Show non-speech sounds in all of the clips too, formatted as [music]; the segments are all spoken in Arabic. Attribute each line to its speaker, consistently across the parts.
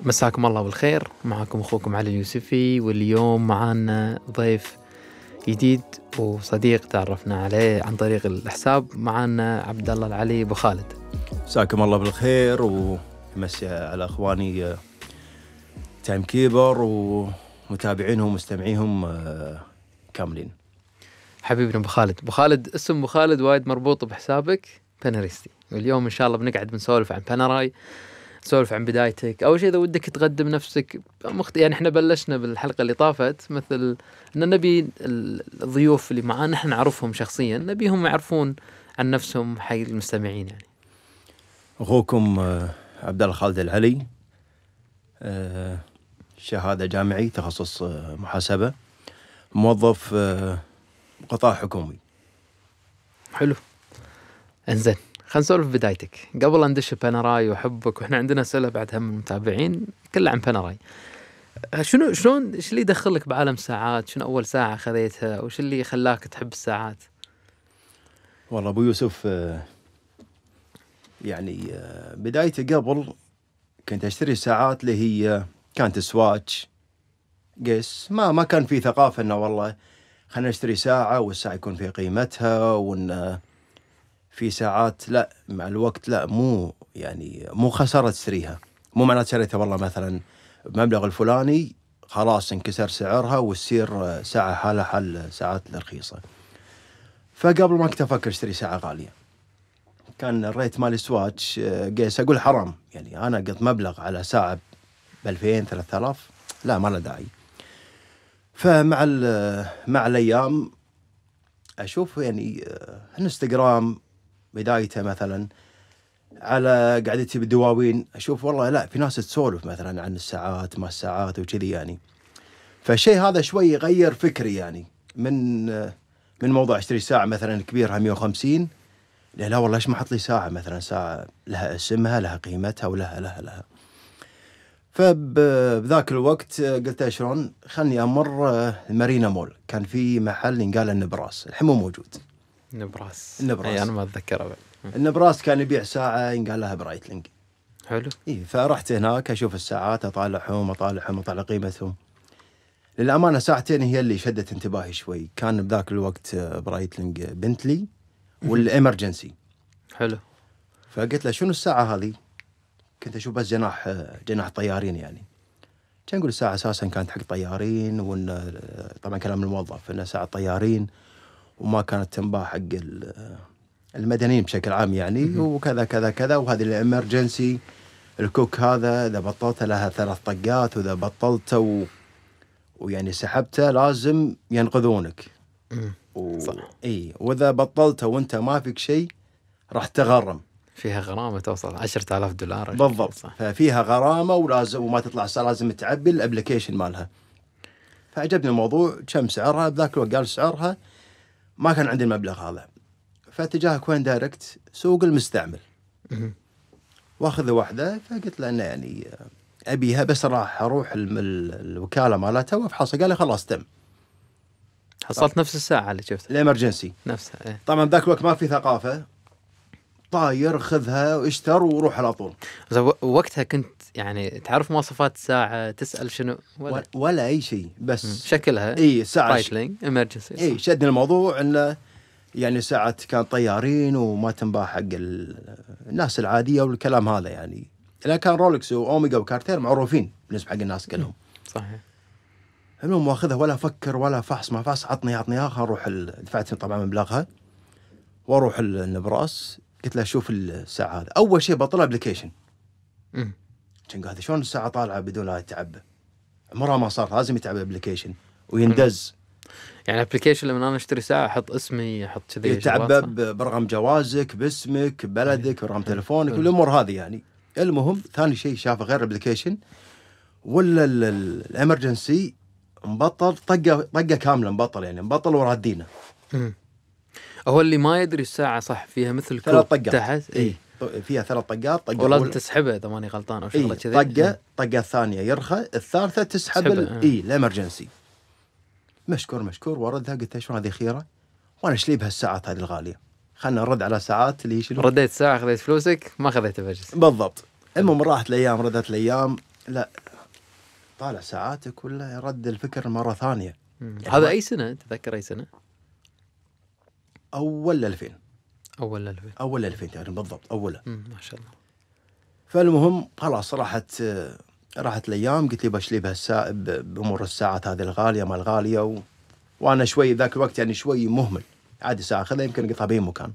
Speaker 1: مساكم الله بالخير معكم اخوكم علي اليوسفي واليوم معانا ضيف جديد وصديق تعرفنا عليه عن طريق الحساب معانا عبد الله العلي ابو خالد
Speaker 2: مساكم الله بالخير ومسي على اخواني تايم آه، كيبر ومتابعينهم ومستمعيهم آه، كاملين حبيبنا ابو خالد ابو خالد
Speaker 1: اسم ابو خالد وايد مربوط بحسابك بنريستي واليوم ان شاء الله بنقعد بنسولف عن بنراي سولف عن بدايتك اول شيء اذا ودك تقدم نفسك مخت... يعني احنا بلشنا بالحلقه اللي طافت مثل ان نبي الضيوف اللي معانا احنا نعرفهم شخصيا نبيهم يعرفون عن نفسهم حق المستمعين يعني
Speaker 2: اخوكم آه، عبد الله خالد العلي آه، شهاده جامعي تخصص آه، محاسبه موظف قطاع حكومي حلو انزين خلينا نسولف بدايتك
Speaker 1: قبل أن ندش بانراي وحبك واحنا عندنا اسئله بعد هم المتابعين كلها عن باناراي أه، شنو شلون ايش اللي دخلك بعالم الساعات؟ شنو اول ساعه خذيتها؟ وش اللي خلاك تحب الساعات؟
Speaker 2: والله ابو يوسف أه، يعني أه، بدايته قبل كنت اشتري ساعات اللي هي كانت سواتش قيس ما ما كان في ثقافه انه والله خلينا نشتري ساعه والساعه يكون في قيمتها وان في ساعات لا مع الوقت لا مو يعني مو خساره تشتريها مو معناته شريتها والله مثلا بمبلغ الفلاني خلاص انكسر سعرها وتصير ساعه حالها حال ساعات الرخيصه فقبل ما كنت افكر اشتري ساعه غاليه كان الريت مال سواتش آه، قيس اقول حرام يعني انا قلت مبلغ على ساعه ب 2000 3000 لا ما له داعي فمع مع الايام اشوف يعني آه، انستغرام بدايته مثلا على قعدتي بالدواوين اشوف والله لا في ناس تسولف مثلا عن الساعات ما الساعات وكذي يعني فالشيء هذا شوي غير فكري يعني من من موضوع اشتري ساعه مثلا كبيرها 150 لا لا والله ايش ما احط لي ساعه مثلا ساعه لها اسمها لها قيمتها ولها لها لها فبذاك الوقت قلت شلون خلني امر المارينا مول كان في محل ينقال النبراس الحين مو موجود نبراس نبراس اي انا ما اتذكره بعد النبراس كان يبيع ساعه ينقال لها برايتلينج حلو اي فرحت هناك اشوف الساعات اطالعهم اطالعهم اطالع قيمتهم للامانه ساعتين هي اللي شدت انتباهي شوي كان بذاك الوقت برايتلينج بنتلي والامرجنسي حلو فقلت له شنو الساعه هذه؟ كنت اشوف بس جناح جناح طيارين يعني كان نقول الساعه اساسا كانت حق طيارين وان طبعا كلام الموظف انها ساعه طيارين وما كانت تنباع حق المدنيين بشكل عام يعني وكذا كذا كذا وهذه الامرجنسي الكوك هذا اذا بطلته لها ثلاث طقات واذا بطلته و... ويعني سحبته لازم ينقذونك. و... صح اي واذا بطلته وانت ما فيك شيء راح تغرم. فيها غرامه توصل 10000 دولار بالضبط صح. ففيها غرامه ولازم وما تطلع لازم تعبي الابلكيشن مالها. فعجبني الموضوع كم سعرها بذاك الوقت قال سعرها ما كان عندي المبلغ هذا فاتجاه كوين دايركت سوق المستعمل واخذ واحده فقلت له انه يعني آه، ابيها بس راح اروح الوكاله مالته وافحصها قال لي خلاص تم
Speaker 1: حصلت نفس الساعه اللي شفتها الامرجنسي نفسها
Speaker 2: ايه. طبعا ذاك الوقت ما في ثقافه طاير خذها واشتر وروح على طول
Speaker 1: وقتها كنت يعني تعرف مواصفات الساعه تسال شنو ولا
Speaker 2: ولا اي شيء بس مم. شكلها اي ساعه رايتلينج امرجنسي اي شدني الموضوع انه يعني ساعه كان طيارين وما تنباع حق الناس العاديه والكلام هذا يعني لان كان رولكس واوميجا وكارتير معروفين بالنسبه حق الناس كلهم صحيح المهم واخذها ولا افكر ولا فحص ما فحص عطني عطني اخر اروح ال... دفعت طبعا مبلغها واروح النبراس قلت له شوف الساعه هذا اول شيء بطلع ابلكيشن كان هذا شلون الساعه طالعه بدون لا يتعب عمرها ما صار لازم يتعب ابلكيشن ويندز
Speaker 1: يعني ابلكيشن لما انا اشتري ساعه احط اسمي احط كذي يتعبى
Speaker 2: برقم جوازك باسمك بلدك برقم تلفونك والامور هذه يعني المهم ثاني شيء شافه غير الابلكيشن ولا الامرجنسي مبطل طقه طقه كامله مبطل يعني مبطل ورادينه هو اللي
Speaker 1: ما يدري الساعه صح فيها مثل كوب تحت اي إيه. فيها ثلاث طقات طقه والله تسحبه اذا
Speaker 2: ماني غلطان او شغله كذي طقه إيه. طقه ثانيه يرخى الثالثه تسحب إيه. اي الامرجنسي مشكور مشكور وردها قلت له شلون هذه خيره وانا ايش لي بهالساعات هذه الغاليه خلنا نرد على ساعات اللي شنو رديت ساعه خذيت فلوسك ما خذيت بجس بالضبط المهم راحت الايام ردت الايام لا طالع ساعاتك ولا رد الفكر مره ثانيه يعني هذا اي سنه تذكر اي سنه؟ اول 2000 اول 2000 اول 2000 تقريبا بالضبط اوله ما شاء الله فالمهم خلاص راحت راحت الايام قلت لي بشلي بهالساعة بامور الساعات هذه الغاليه ما الغاليه و... وانا شوي ذاك الوقت يعني شوي مهمل عادي ساعه اخذها يمكن اقطع باي مكان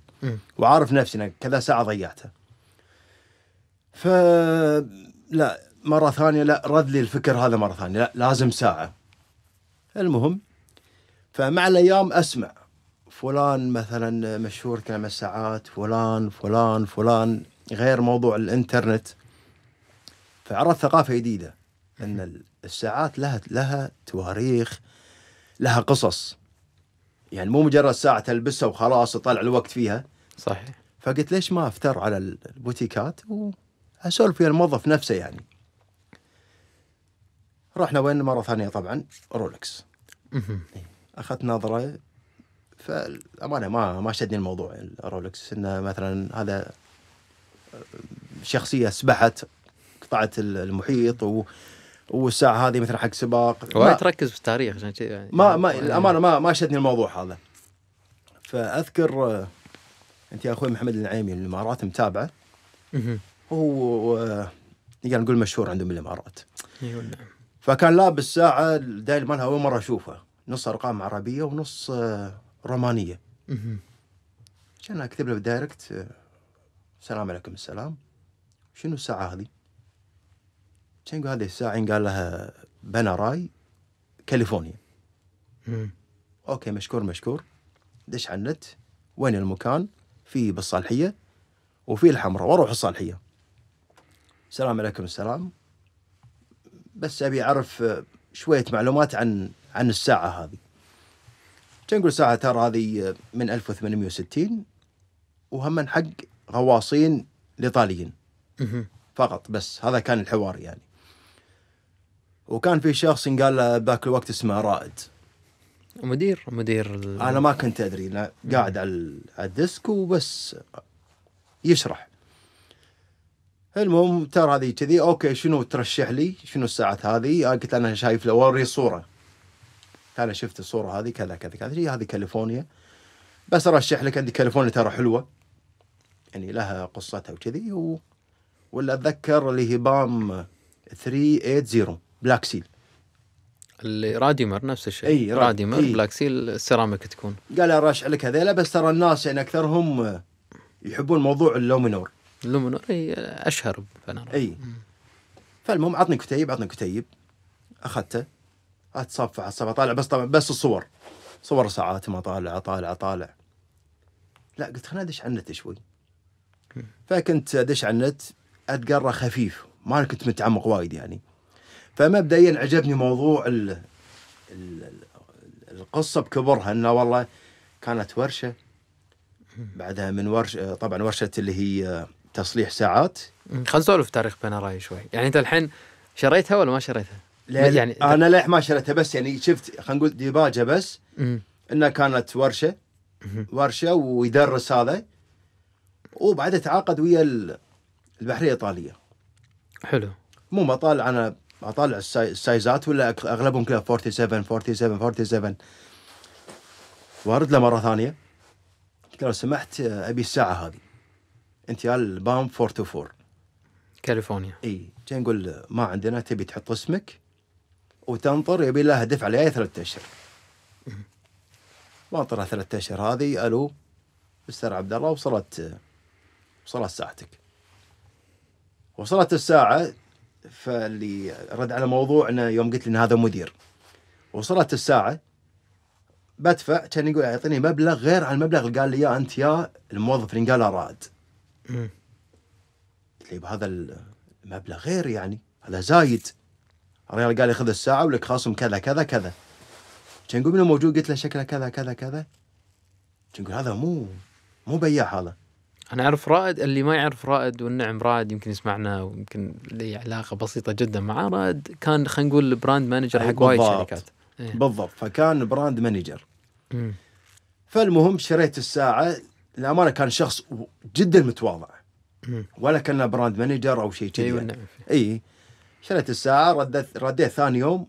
Speaker 2: وعارف نفسي كذا ساعه ضيعتها ف لا مره ثانيه لا رد لي الفكر هذا مره ثانيه لا لازم ساعه المهم فمع الايام اسمع فلان مثلا مشهور كلمة ساعات فلان فلان فلان غير موضوع الانترنت فعرض ثقافة جديدة أن الساعات لها لها تواريخ لها قصص يعني مو مجرد ساعة تلبسها وخلاص يطلع الوقت فيها صحيح فقلت ليش ما افتر على البوتيكات واسولف ويا الموظف نفسه يعني رحنا وين مرة ثانية طبعا رولكس إيه. اخذت نظرة فالامانه ما ما شدني الموضوع رولكس انه مثلا هذا آه، شخصيه سبحت قطعت المحيط و والساعه هذه مثلا حق سباق وايد
Speaker 1: تركز في التاريخ عشان كذا يعني ما ما يعني الامانه
Speaker 2: ما ما شدني الموضوع هذا فاذكر آه، انت يا اخوي محمد النعيمي الامارات متابعه هو آه، نقدر يعني نقول مشهور عندهم الامارات أيوة، نعم. فكان لابس ساعه دايل مالها اول مره اشوفها نص ارقام عربيه ونص رومانيه كان اكتب له بالدايركت السلام آه، عليكم السلام شنو الساعه هذه؟ كان يقول هذه الساعه قال لها بناراي كاليفورنيا اوكي مشكور مشكور دش على النت وين المكان في بالصالحيه وفي الحمراء واروح الصالحيه السلام عليكم السلام بس ابي اعرف آه، شويه معلومات عن عن الساعه هذه نقول ساعة ترى هذه من 1860 وهم حق غواصين الايطاليين فقط بس هذا كان الحوار يعني وكان في شخص قال له ذاك الوقت اسمه رائد مدير مدير ال... انا ما كنت ادري أنا قاعد على الديسك وبس يشرح المهم ترى هذه كذي اوكي شنو ترشح لي شنو الساعات هذه قلت انا شايف له وري صوره انا شفت الصوره هذه كذا كذا كذا هي هذه كاليفورنيا بس ارشح لك عندي كاليفورنيا ترى حلوه يعني لها قصتها وكذي و... ولا اتذكر اللي هي بام 380 بلاك سيل
Speaker 1: اللي راديمر نفس الشيء اي راديمر أي. بلاك سيل السيراميك تكون
Speaker 2: قال ارشح لك هذيلا بس ترى الناس يعني اكثرهم يحبون موضوع اللومينور اللومينور اي اشهر بنر اي فالمهم عطني كتيب عطني كتيب اخذته اتصفح اتصفح اطالع بس طبعا بس الصور صور ساعات ما اطالع اطالع اطالع لا قلت خليني ادش على النت شوي فكنت ادش على النت اتقرا خفيف ما كنت متعمق وايد يعني فمبدئيا عجبني موضوع ال القصه بكبرها انه والله كانت ورشه بعدها من ورشه طبعا ورشه اللي هي تصليح ساعات
Speaker 1: خلينا نسولف تاريخ بنراي شوي يعني انت الحين شريتها ولا ما شريتها؟ يعني انا
Speaker 2: للح ما شريته بس يعني شفت خلينا نقول ديباجه بس انها كانت ورشه ورشه ويدرس هذا وبعدها تعاقد ويا البحريه الايطاليه حلو مو طالع انا اطالع السايزات ولا اغلبهم كذا 47 47 47 وارد له مره ثانيه قلت له سمحت ابي الساعه هذه انت البام 424 كاليفورنيا اي جاي نقول ما عندنا تبي تحط اسمك وتنطر يبي لها دفع عليها ثلاثة اشهر وانطرها ثلاثة اشهر هذه الو استاذ عبد الله وصلت وصلت ساعتك وصلت الساعة فاللي رد على موضوعنا يوم قلت لي ان هذا مدير وصلت الساعة بدفع كان يقول يعطيني مبلغ غير عن المبلغ اللي قال لي يا انت يا الموظف اللي قال رائد قلت له بهذا المبلغ غير يعني هذا زايد الرجال قال لي خذ الساعه ولك خصم كذا كذا كذا كان يقول منو موجود قلت له شكله كذا كذا كذا كان يقول هذا مو مو بياع هذا
Speaker 1: انا اعرف رائد اللي ما يعرف رائد والنعم رائد يمكن يسمعنا ويمكن لي علاقه بسيطه جدا مع رائد كان خلينا نقول براند مانجر حق وايد شركات
Speaker 2: إيه. بالضبط فكان براند مانجر فالمهم شريت الساعه للامانه كان شخص جدا متواضع ولا كان براند مانجر او شيء كذي اي أيوة، يعني. نعم. إيه. شريت الساعه رديت رديت ثاني يوم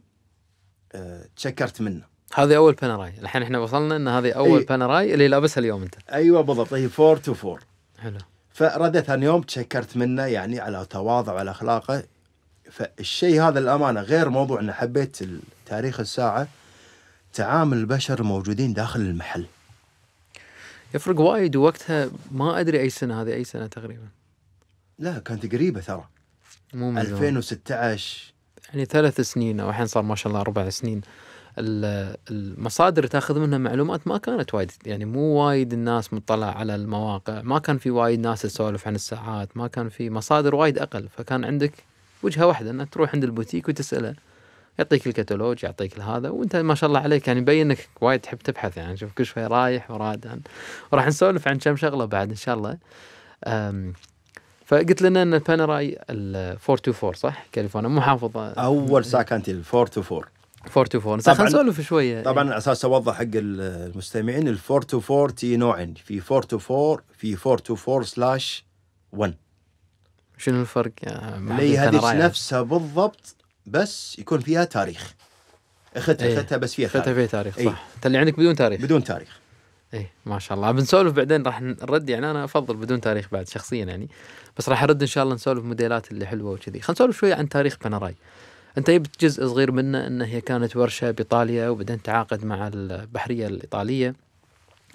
Speaker 2: آه، تشكرت منه
Speaker 1: هذه اول بانراي الحين احنا وصلنا ان هذه اول أي... بانراي اللي لابسها اليوم انت
Speaker 2: ايوه بالضبط هي 4 تو 4 حلو فرديت ثاني يوم تشكرت منه يعني على تواضع وعلى اخلاقه فالشيء هذا الامانه غير موضوع ان حبيت تاريخ الساعه تعامل البشر الموجودين داخل المحل يفرق وايد
Speaker 1: وقتها ما ادري اي سنه هذه اي سنه تقريبا لا
Speaker 2: كانت قريبه ترى
Speaker 1: مو من 2016 يعني ثلاث سنين او الحين صار ما شاء الله اربع سنين المصادر تاخذ منها معلومات ما كانت وايد يعني مو وايد الناس مطلع على المواقع ما كان في وايد ناس تسولف عن الساعات ما كان في مصادر وايد اقل فكان عندك وجهه واحده انك تروح عند البوتيك وتساله يعطيك الكتالوج يعطيك هذا وانت ما شاء الله عليك يعني يبين انك وايد تحب تبحث يعني شوف كل شوي رايح وراد وراح نسولف عن كم شغله بعد ان شاء الله فقلت لنا ان البانراي ال 424 صح؟ كاليفورنيا مو حافظ اول
Speaker 2: ساكنتي ال 424 424 بس خلينا نسولف شويه طبعا على يعني. اساس اوضح حق المستمعين ال 424 تي نوعين في 424 في 424 سلاش 1 شنو الفرق؟ اللي هذيك نفسها بالضبط بس يكون فيها تاريخ اخذتها اخذتها إيه. بس فيها تاريخ اخذتها فيها تاريخ إيه. صح
Speaker 1: انت اللي عندك بدون تاريخ بدون تاريخ ايه ما شاء الله بنسولف بعدين راح نرد يعني انا افضل بدون تاريخ بعد شخصيا يعني بس راح ارد ان شاء الله نسولف موديلات اللي حلوه وكذي خلينا نسولف شويه عن تاريخ باناراي انت جبت جزء صغير منه انه هي كانت ورشه بايطاليا وبعدين تعاقد مع البحريه الايطاليه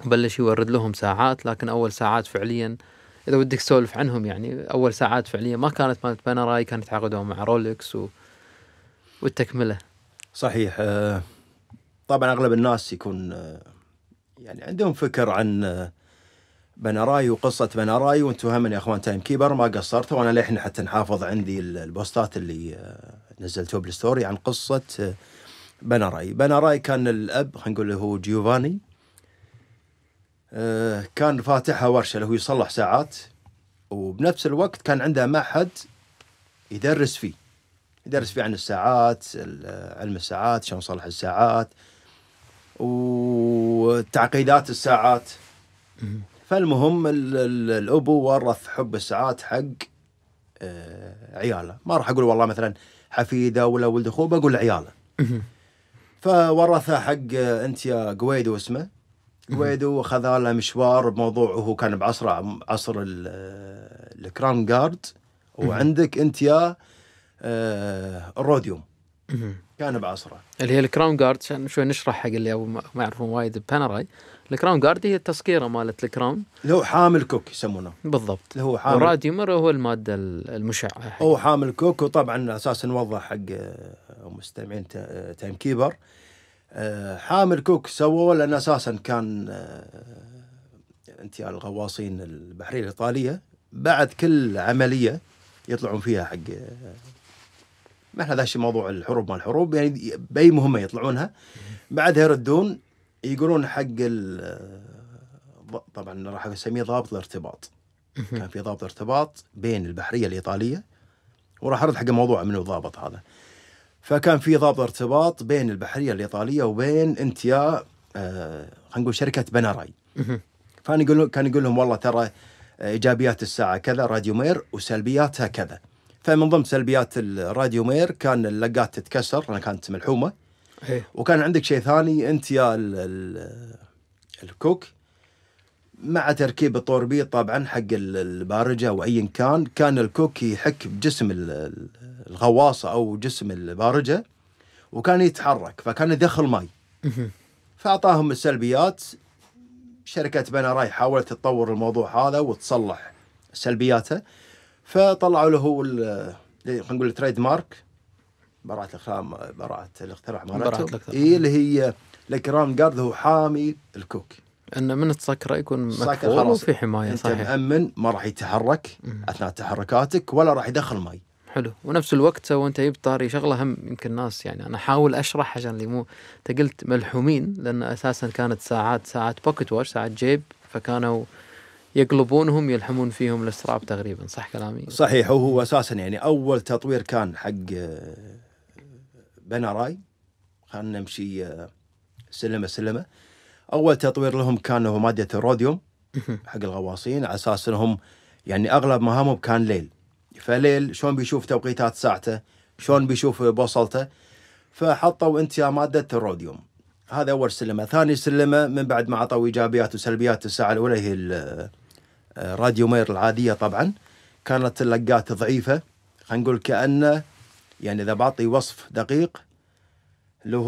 Speaker 1: وبلش يورد لهم ساعات لكن اول ساعات فعليا اذا ودك تسولف عنهم يعني اول ساعات فعليا ما كانت مالت باناراي كانت تعاقدهم مع رولكس و... والتكمله
Speaker 2: صحيح آه، طبعا اغلب الناس يكون آه، يعني عندهم فكر عن آه، بنراي وقصة بنراي وانتم هم يا اخوان تايم كيبر ما قصرتوا وانا للحين حتى نحافظ عندي البوستات اللي آه، نزلتوها بالستوري عن قصة آه، بنراي بنراي كان الاب خلينا نقول هو جيوفاني كان فاتحها ورشة اللي هو يصلح ساعات وبنفس الوقت كان عنده معهد يدرس فيه يدرس فيه عن الساعات علم الساعات شلون نصلح الساعات وتعقيدات الساعات فالمهم الابو ورث حب الساعات حق آه، عياله ما راح اقول والله مثلا حفيده ولا ولد اخوه بقول عياله فورثها حق آه، انت يا قويدو اسمه قويدو خذا له مشوار بموضوع وهو كان بعصر عصر آه، الكرام جارد وعندك انت يا الروديوم كان بعصره
Speaker 1: اللي هي الكراون جارد عشان شوي نشرح حق اللي ما يعرفون وايد بانراي الكراون جارد هي التسكيره مالت الكراون اللي
Speaker 2: هو حامل كوك يسمونه بالضبط اللي هو حامل الراديومر هو الماده المشعه هو حامل كوك وطبعا اساس نوضح حق آه، مستمعين تايم آه، كيبر آه، حامل كوك سووه لان اساسا كان انت الغواصين البحريه الايطاليه بعد كل عمليه يطلعون فيها حق ما احنا ذا موضوع الحروب ما الحروب يعني باي مهمه يطلعونها بعدها يردون يقولون حق آه، طبعا راح اسميه ضابط الارتباط كان في ضابط ارتباط بين البحريه الايطاليه وراح ارد حق الموضوع من الضابط هذا فكان في ضابط ارتباط بين البحريه الايطاليه وبين انت آه خلينا نقول شركه بناراي فانا يقول كان يقول لهم والله ترى ايجابيات الساعه كذا راديو مير وسلبياتها كذا فمن ضمن سلبيات الراديو مير كان اللقات تتكسر انا كانت ملحومه هي. إيه. وكان عندك شيء ثاني انت يا ال ال الكوك مع تركيب الطوربيه طبعا حق البارجه وايا كان كان الكوك يحك بجسم الغواصه او جسم البارجه وكان يتحرك فكان يدخل ماي فاعطاهم السلبيات شركه راي حاولت تطور الموضوع هذا وتصلح سلبياته فطلعوا له هو إيه، خلينا نقول تريد مارك براءة الاختراع براءة الاختراع مالته اي اللي
Speaker 1: هي الاكرام جارد هو حامي الكوك انه من تسكره يكون مكفول وفي
Speaker 2: حمايه انت صحيح مامن ما راح يتحرك اثناء تحركاتك ولا راح يدخل مي حلو
Speaker 1: ونفس الوقت وانت جبت طاري شغله هم يمكن ناس يعني انا احاول اشرح عشان اللي مو انت قلت ملحومين لان اساسا كانت ساعات ساعات بوكيت واش ساعات جيب فكانوا يقلبونهم يلحمون فيهم الاستراب تقريبا صح كلامي؟ صحيح
Speaker 2: وهو اساسا يعني اول تطوير كان حق آه، بنراي خلينا نمشي آه، سلمه سلمه اول تطوير لهم كان هو ماده الروديوم حق الغواصين على اساس انهم يعني اغلب مهامهم كان ليل فليل شلون بيشوف توقيتات ساعته شلون بيشوف بوصلته فحطوا انت يا ماده الروديوم هذا اول سلمه، ثاني سلمه من بعد ما عطوا ايجابيات وسلبيات الساعه الاولى هي راديو مير العاديه طبعا كانت اللقات ضعيفه خلينا نقول كانه يعني اذا بعطي وصف دقيق له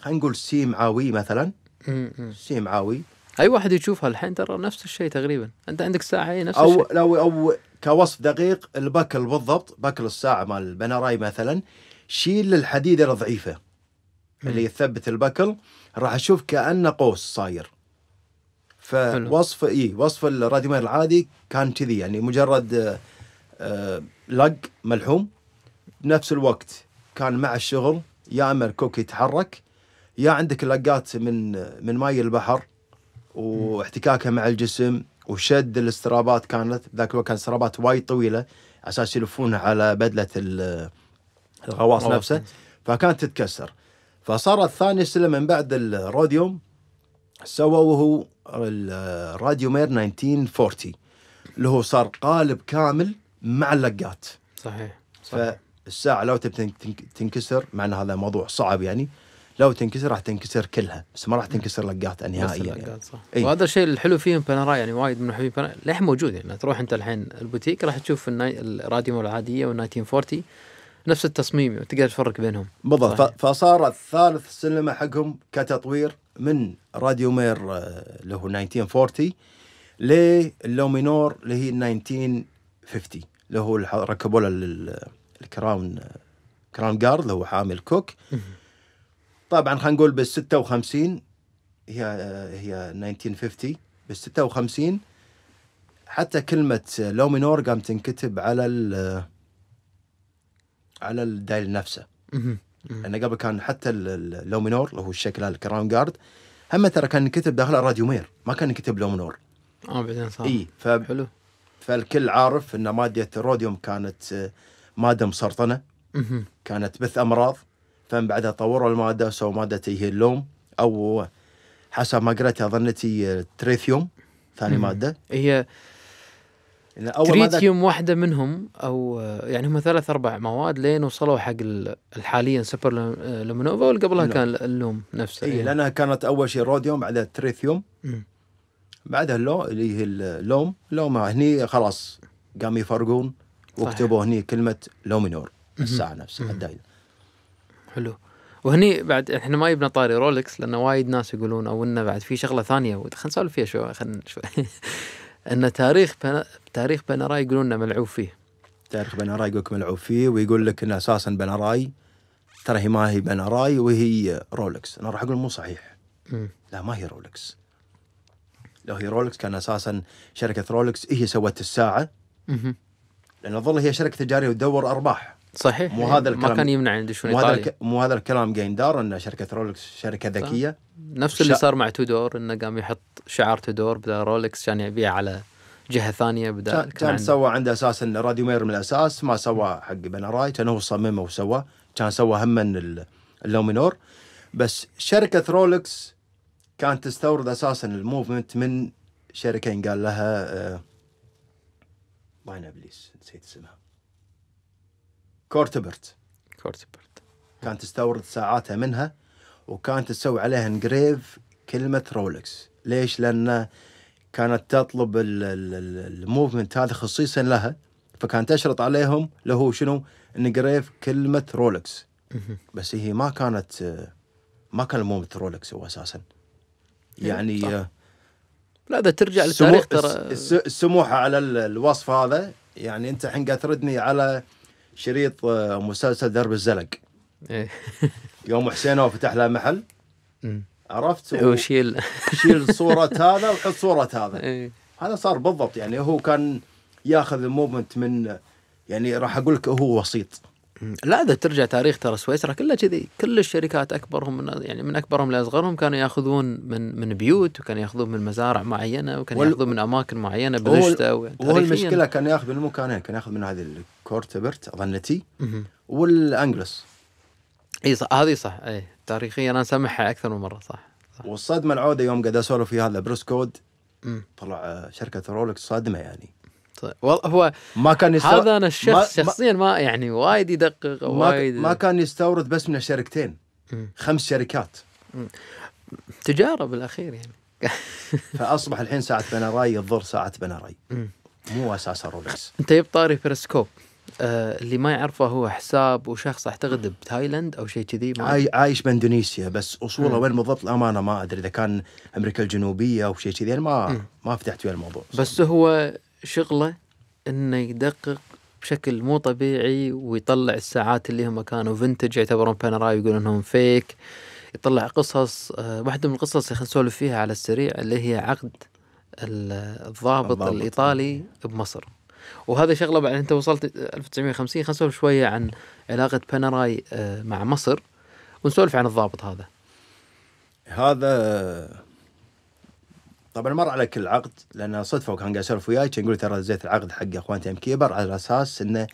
Speaker 2: خلينا نقول سيم عاوي مثلا سيم عاوي اي واحد
Speaker 1: يشوفها الحين ترى نفس الشيء تقريبا انت عندك ساعه هي نفس او الشيء.
Speaker 2: او او كوصف دقيق البكل بالضبط بكل الساعه مال البناراي مثلا شيل الحديده الضعيفه اللي يثبت البكل راح اشوف كانه قوس صاير فوصف اي وصف الراديومير العادي كان كذي يعني مجرد آه، آه، لق ملحوم بنفس الوقت كان مع الشغل يا اما الكوك يتحرك يا عندك لقات من من ماي البحر واحتكاكها مع الجسم وشد الاسترابات كانت ذاك الوقت كانت استرابات وايد طويله اساس يلفونها على بدله الغواص نفسه فكانت تتكسر فصارت ثاني سلم من بعد الروديوم سووا وهو الراديو مير 1940 اللي هو صار قالب كامل مع اللقات صحيح, صحيح. فالساعه لو تنكسر مع ان هذا موضوع صعب يعني لو تنكسر راح تنكسر كلها بس ما راح تنكسر لقات نهائيا يعني. إيه؟ وهذا الشيء
Speaker 1: الحلو فيهم بانارا يعني وايد من حبيب بانرا لح موجود يعني تروح انت الحين البوتيك راح تشوف الناي... الراديو العاديه وال 1940 نفس التصميم وتقدر تفرق بينهم بالضبط
Speaker 2: فصار الثالث سينما حقهم كتطوير من راديو مير آه، اللي هو 1940 للومينور اللي هي 1950 اللي هو ركبوا له الكراون آه، كراون جارد اللي هو حامل كوك طبعا خلينا نقول بال 56 هي آه، هي 1950 بال 56 حتى كلمة لومينور قام تنكتب على ال على الدايل نفسه لانه قبل كان حتى اللومينور اللي هو الشكل الكراون جارد هم ترى كان ينكتب داخله راديومير ما كان ينكتب لومينور اه بعدين صار اي ف... حلو فالكل عارف ان ماده الروديوم كانت آه، ماده مسرطنه كانت تبث امراض فمن بعدها طوروا الماده سووا ماده هي اللوم او حسب ما قريتها ظنتي آه، تريثيوم ثاني ماده هي اول تريتيوم
Speaker 1: واحده منهم او يعني هم ثلاث اربع مواد لين وصلوا حق حاليا سوبر لومينوفا واللي قبلها كان
Speaker 2: اللوم نفسه اي يعني. إيه. لانها كانت اول شيء روديوم بعدها تريثيوم بعدها اللو اللي هي اللوم لوم هني خلاص قاموا يفرقون وكتبوا هني كلمه لومينور الساعه نفسها الدايل
Speaker 1: حلو وهني بعد احنا ما يبنا طاري رولكس لانه وايد ناس يقولون او انه بعد في شغله ثانيه خلينا نسولف فيها شوي خلينا شوي [laughs] ان تاريخ بنا... تاريخ بنراي يقولون انه ملعوب فيه
Speaker 2: تاريخ بنراي يقول لك ملعوب فيه ويقول لك ان اساسا بنراي ترى هي ما هي بنراي وهي رولكس انا راح اقول مو صحيح م. لا ما هي رولكس لو هي رولكس كان اساسا شركه رولكس هي إيه سوت الساعه م -م. لان ظل هي شركه تجاريه وتدور ارباح صحيح مو هذا الكلام ما كان يمنع يدشون مو هذا الك... مو هذا الكلام جايندار ان شركه رولكس شركه ذكيه نفس اللي شا...
Speaker 1: صار مع تودور انه قام يحط شعار تودور بدل رولكس كان يبيع على جهه ثانيه بدل كان عن... سوى
Speaker 2: عنده اساسا راديو مير من الاساس ما سوى حق بنراي كان هو صممه وسواه كان سوى هم من اللومينور بس شركه رولكس كانت تستورد اساسا الموفمنت من شركه قال لها آه، باين ابليس نسيت اسمها كورتبرت كورتبرت كانت تستورد ساعاتها منها وكانت تسوي عليها انجريف كلمه رولكس ليش؟ لان كانت تطلب الموفمنت هذا خصيصا لها فكانت تشرط عليهم اللي هو شنو؟ انجريف كلمه رولكس بس هي ما كانت ما كان الموفمنت رولكس هو اساسا يعني آه، لا اذا ترجع للتاريخ ترى السموحه على الوصف هذا يعني انت الحين قاعد تردني على شريط آه، مسلسل درب الزلق إيه. [laughs] يوم حسين فتح له محل عرفت و... وشيل [laughs] شيل صوره هذا وحط صوره هذا إيه. هذا صار بالضبط يعني هو كان ياخذ المومنت من يعني راح اقول لك هو وسيط لا اذا ترجع تاريخ ترى سويسرا كلها كذي كل الشركات
Speaker 1: اكبرهم من يعني من اكبرهم لاصغرهم كانوا ياخذون من من بيوت وكانوا ياخذون من مزارع معينه وكانوا وال... ياخذون من اماكن معينه بالشتاء هو, المشكله
Speaker 2: كان ياخذ من المكانين كان ياخذ من هذه الكورتبرت ظنتي والانجلس اي صح هذه صح اي تاريخيا انا سامعها اكثر من مره صح, صح. والصدمه العوده يوم قاعد اسولف في هذا بروس كود طلع شركه رولكس صادمه يعني والله هو ما كان يستو... هذا انا الشخص ما... شخصيا ما يعني
Speaker 1: وايد يدقق وايد ما كان
Speaker 2: يستورد بس من الشركتين خمس شركات تجاره بالاخير يعني [laughs] فاصبح الحين ساعه بنراي الظهر ساعه بنراي مو اساس رولكس
Speaker 1: انت جبت طاري بيرسكوب آه اللي ما يعرفه هو حساب وشخص اعتقد بتايلاند او شيء كذي
Speaker 2: عايش باندونيسيا بس اصوله وين بالضبط الامانه ما ادري اذا كان امريكا الجنوبيه او شيء كذي يعني ما م. ما فتحت ويا الموضوع بس
Speaker 1: هو شغله انه يدقق بشكل مو طبيعي ويطلع الساعات اللي هم كانوا فينتج يعتبرون بانراي ويقولون انهم فيك يطلع قصص آه، واحده من القصص اللي نسولف فيها على السريع اللي هي عقد الضابط الايطالي بمصر وهذا شغله بعد انت وصلت 1950 خلينا نسولف شويه عن علاقه بانراي آه، مع مصر ونسولف عن الضابط هذا
Speaker 2: هذا طبعا مر على كل عقد لان صدفه وكان قاعد يسولف وياي كان يقول ترى زيت العقد حق اخوان تيم كيبر على اساس انه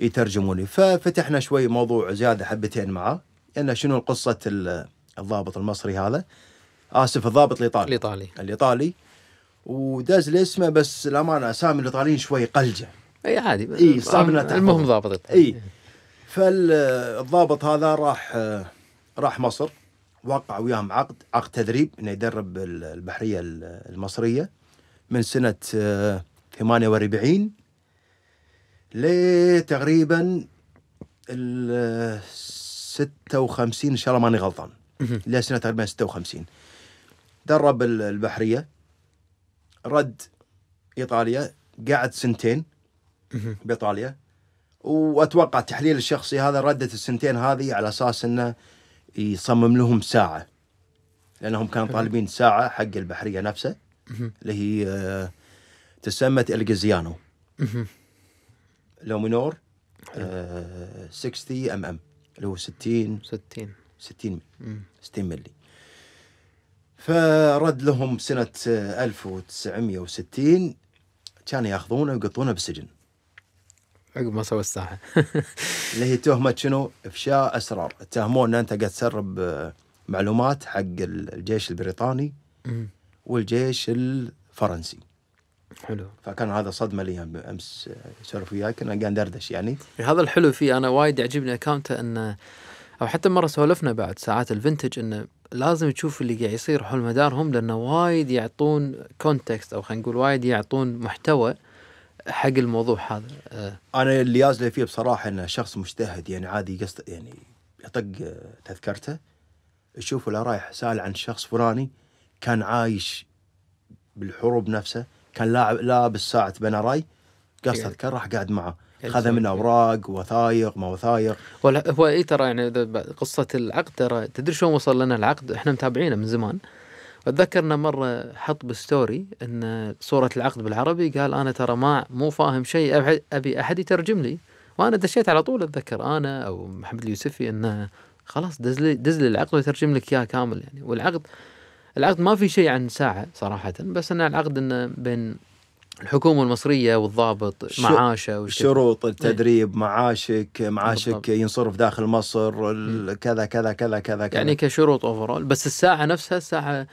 Speaker 2: يترجموني ففتحنا شوي موضوع زياده حبتين معاه انه شنو قصه الضابط المصري هذا اسف الضابط الايطالي الايطالي الايطالي ودز لي اسمه بس الامانه اسامي الايطاليين شوي قلجه اي عادي اي المهم ضابط اي فالضابط هذا راح راح مصر وقع وياهم عقد عقد تدريب انه يدرب البحريه المصريه من سنه 48 آه، لتقريبا ال 56 ان شاء الله ماني غلطان لسنه تقريبا 56 درب البحريه رد ايطاليا قعد سنتين بايطاليا واتوقع تحليل الشخصي هذا ردت السنتين هذه على اساس انه يصمم لهم ساعه لانهم كانوا طالبين ساعه حق البحريه نفسها اللي هي آه، تسمت الجزيانو لومينور 60 آه، ام ام اللي هو 60 60 60 60 ملي فرد لهم سنة 1960 آه، كانوا ياخذونه ويقطونه بالسجن عقب ما سوى الساحه [laughs] اللي هي تهمه شنو؟ افشاء اسرار، اتهمون ان انت قاعد تسرب آه، معلومات حق الجيش البريطاني والجيش الفرنسي. حلو فكان هذا صدمه لي امس آه، سولف وياي كنا قاعد ندردش يعني
Speaker 1: هذا الحلو فيه انا وايد يعجبني اكاونته انه او حتى مره سولفنا بعد ساعات الفنتج انه لازم تشوف اللي قاعد يصير حول مدارهم لانه وايد يعطون كونتكست او خلينا نقول وايد يعطون محتوى حق الموضوع هذا
Speaker 2: آه. انا اللي يازله فيه بصراحه انه شخص مجتهد يعني عادي قصد يعني يطق آه، تذكرته يشوف لا رايح سال عن شخص فلاني كان عايش بالحروب نفسه كان لاعب لابس ساعه بنراي قصد تذكره إيه. راح قاعد معه إيه، خذ إيه. منه اوراق وثائق ما وثائق
Speaker 1: ولا هو اي ترى يعني قصه العقد ترى تدري شلون وصل لنا العقد احنا متابعينه من زمان اتذكر مره حط بستوري ان صوره العقد بالعربي قال انا ترى ما مو فاهم شيء ابي احد يترجم لي وانا دشيت على طول اتذكر انا او محمد اليوسفي انه خلاص دز لي دز لي العقد ويترجم لك اياه كامل يعني والعقد العقد ما في شيء عن ساعه صراحه بس ان العقد انه بين الحكومة المصرية والضابط معاشه شروط إيه. التدريب
Speaker 2: ايه؟ معاشك معاشك بالضبط. ينصرف داخل مصر كذا كذا كذا كذا يعني
Speaker 1: كشروط اوفرول بس الساعة نفسها الساعة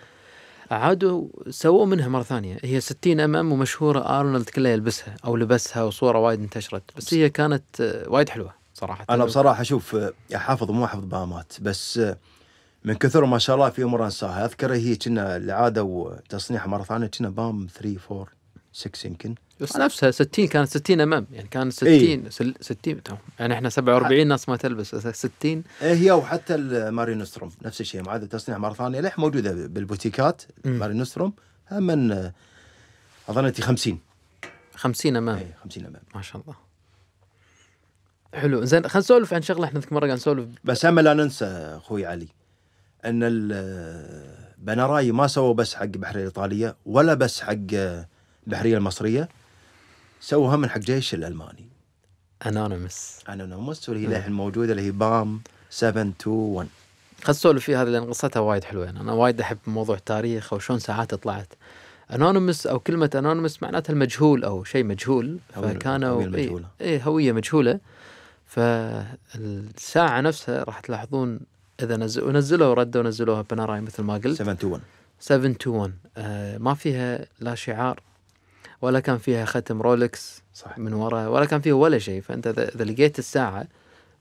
Speaker 1: عادوا سووا منها مره ثانيه هي 60 ام ام ومشهوره ارنولد كله يلبسها او لبسها وصوره وايد انتشرت بس هي
Speaker 2: كانت آه، وايد حلوه
Speaker 1: صراحه انا بصراحه
Speaker 2: اشوف آه، حافظ مو حافظ بامات بس آه، من كثر ما شاء الله في امور انساها اذكر هي كنا العاده وتصنيعها مره ثانيه كنا بام 3 4 6 يمكن
Speaker 1: نفسها 60 كانت 60 امام يعني كان 60 إيه؟ 60 يعني احنا 47 ناس ما تلبس 60 إيه،
Speaker 2: هي وحتى الماري نوستروم نفس الشيء معاده تصنيع مره ثانيه لح موجوده بالبوتيكات ماري نوستروم هم اظن 50 50 امام اي 50 امام ما شاء الله
Speaker 1: حلو زين خلينا نسولف عن شغله احنا ذيك مره قاعد نسولف
Speaker 2: بس هم لا ننسى اخوي علي ان بنراي ما سووا بس حق بحر الايطاليه ولا بس حق البحريه المصريه سووها من حق جيش الالماني انونيمس انونيمس واللي هي الحين موجوده اللي هي بام 721
Speaker 1: خلنا نسولف فيها هذه لان قصتها وايد حلوه يعني انا وايد احب موضوع التاريخ شلون ساعات طلعت انونيمس او كلمه انونيمس معناتها المجهول او شيء مجهول فكانوا هويه إيه, اي هويه مجهوله فالساعه نفسها راح تلاحظون اذا نزلوا نزلوا ردوا نزلوها بناراي مثل ما قلت 721 721 آه ما فيها لا شعار ولا كان فيها ختم رولكس صح. من ورا ولا كان فيها ولا شيء فانت اذا لقيت الساعه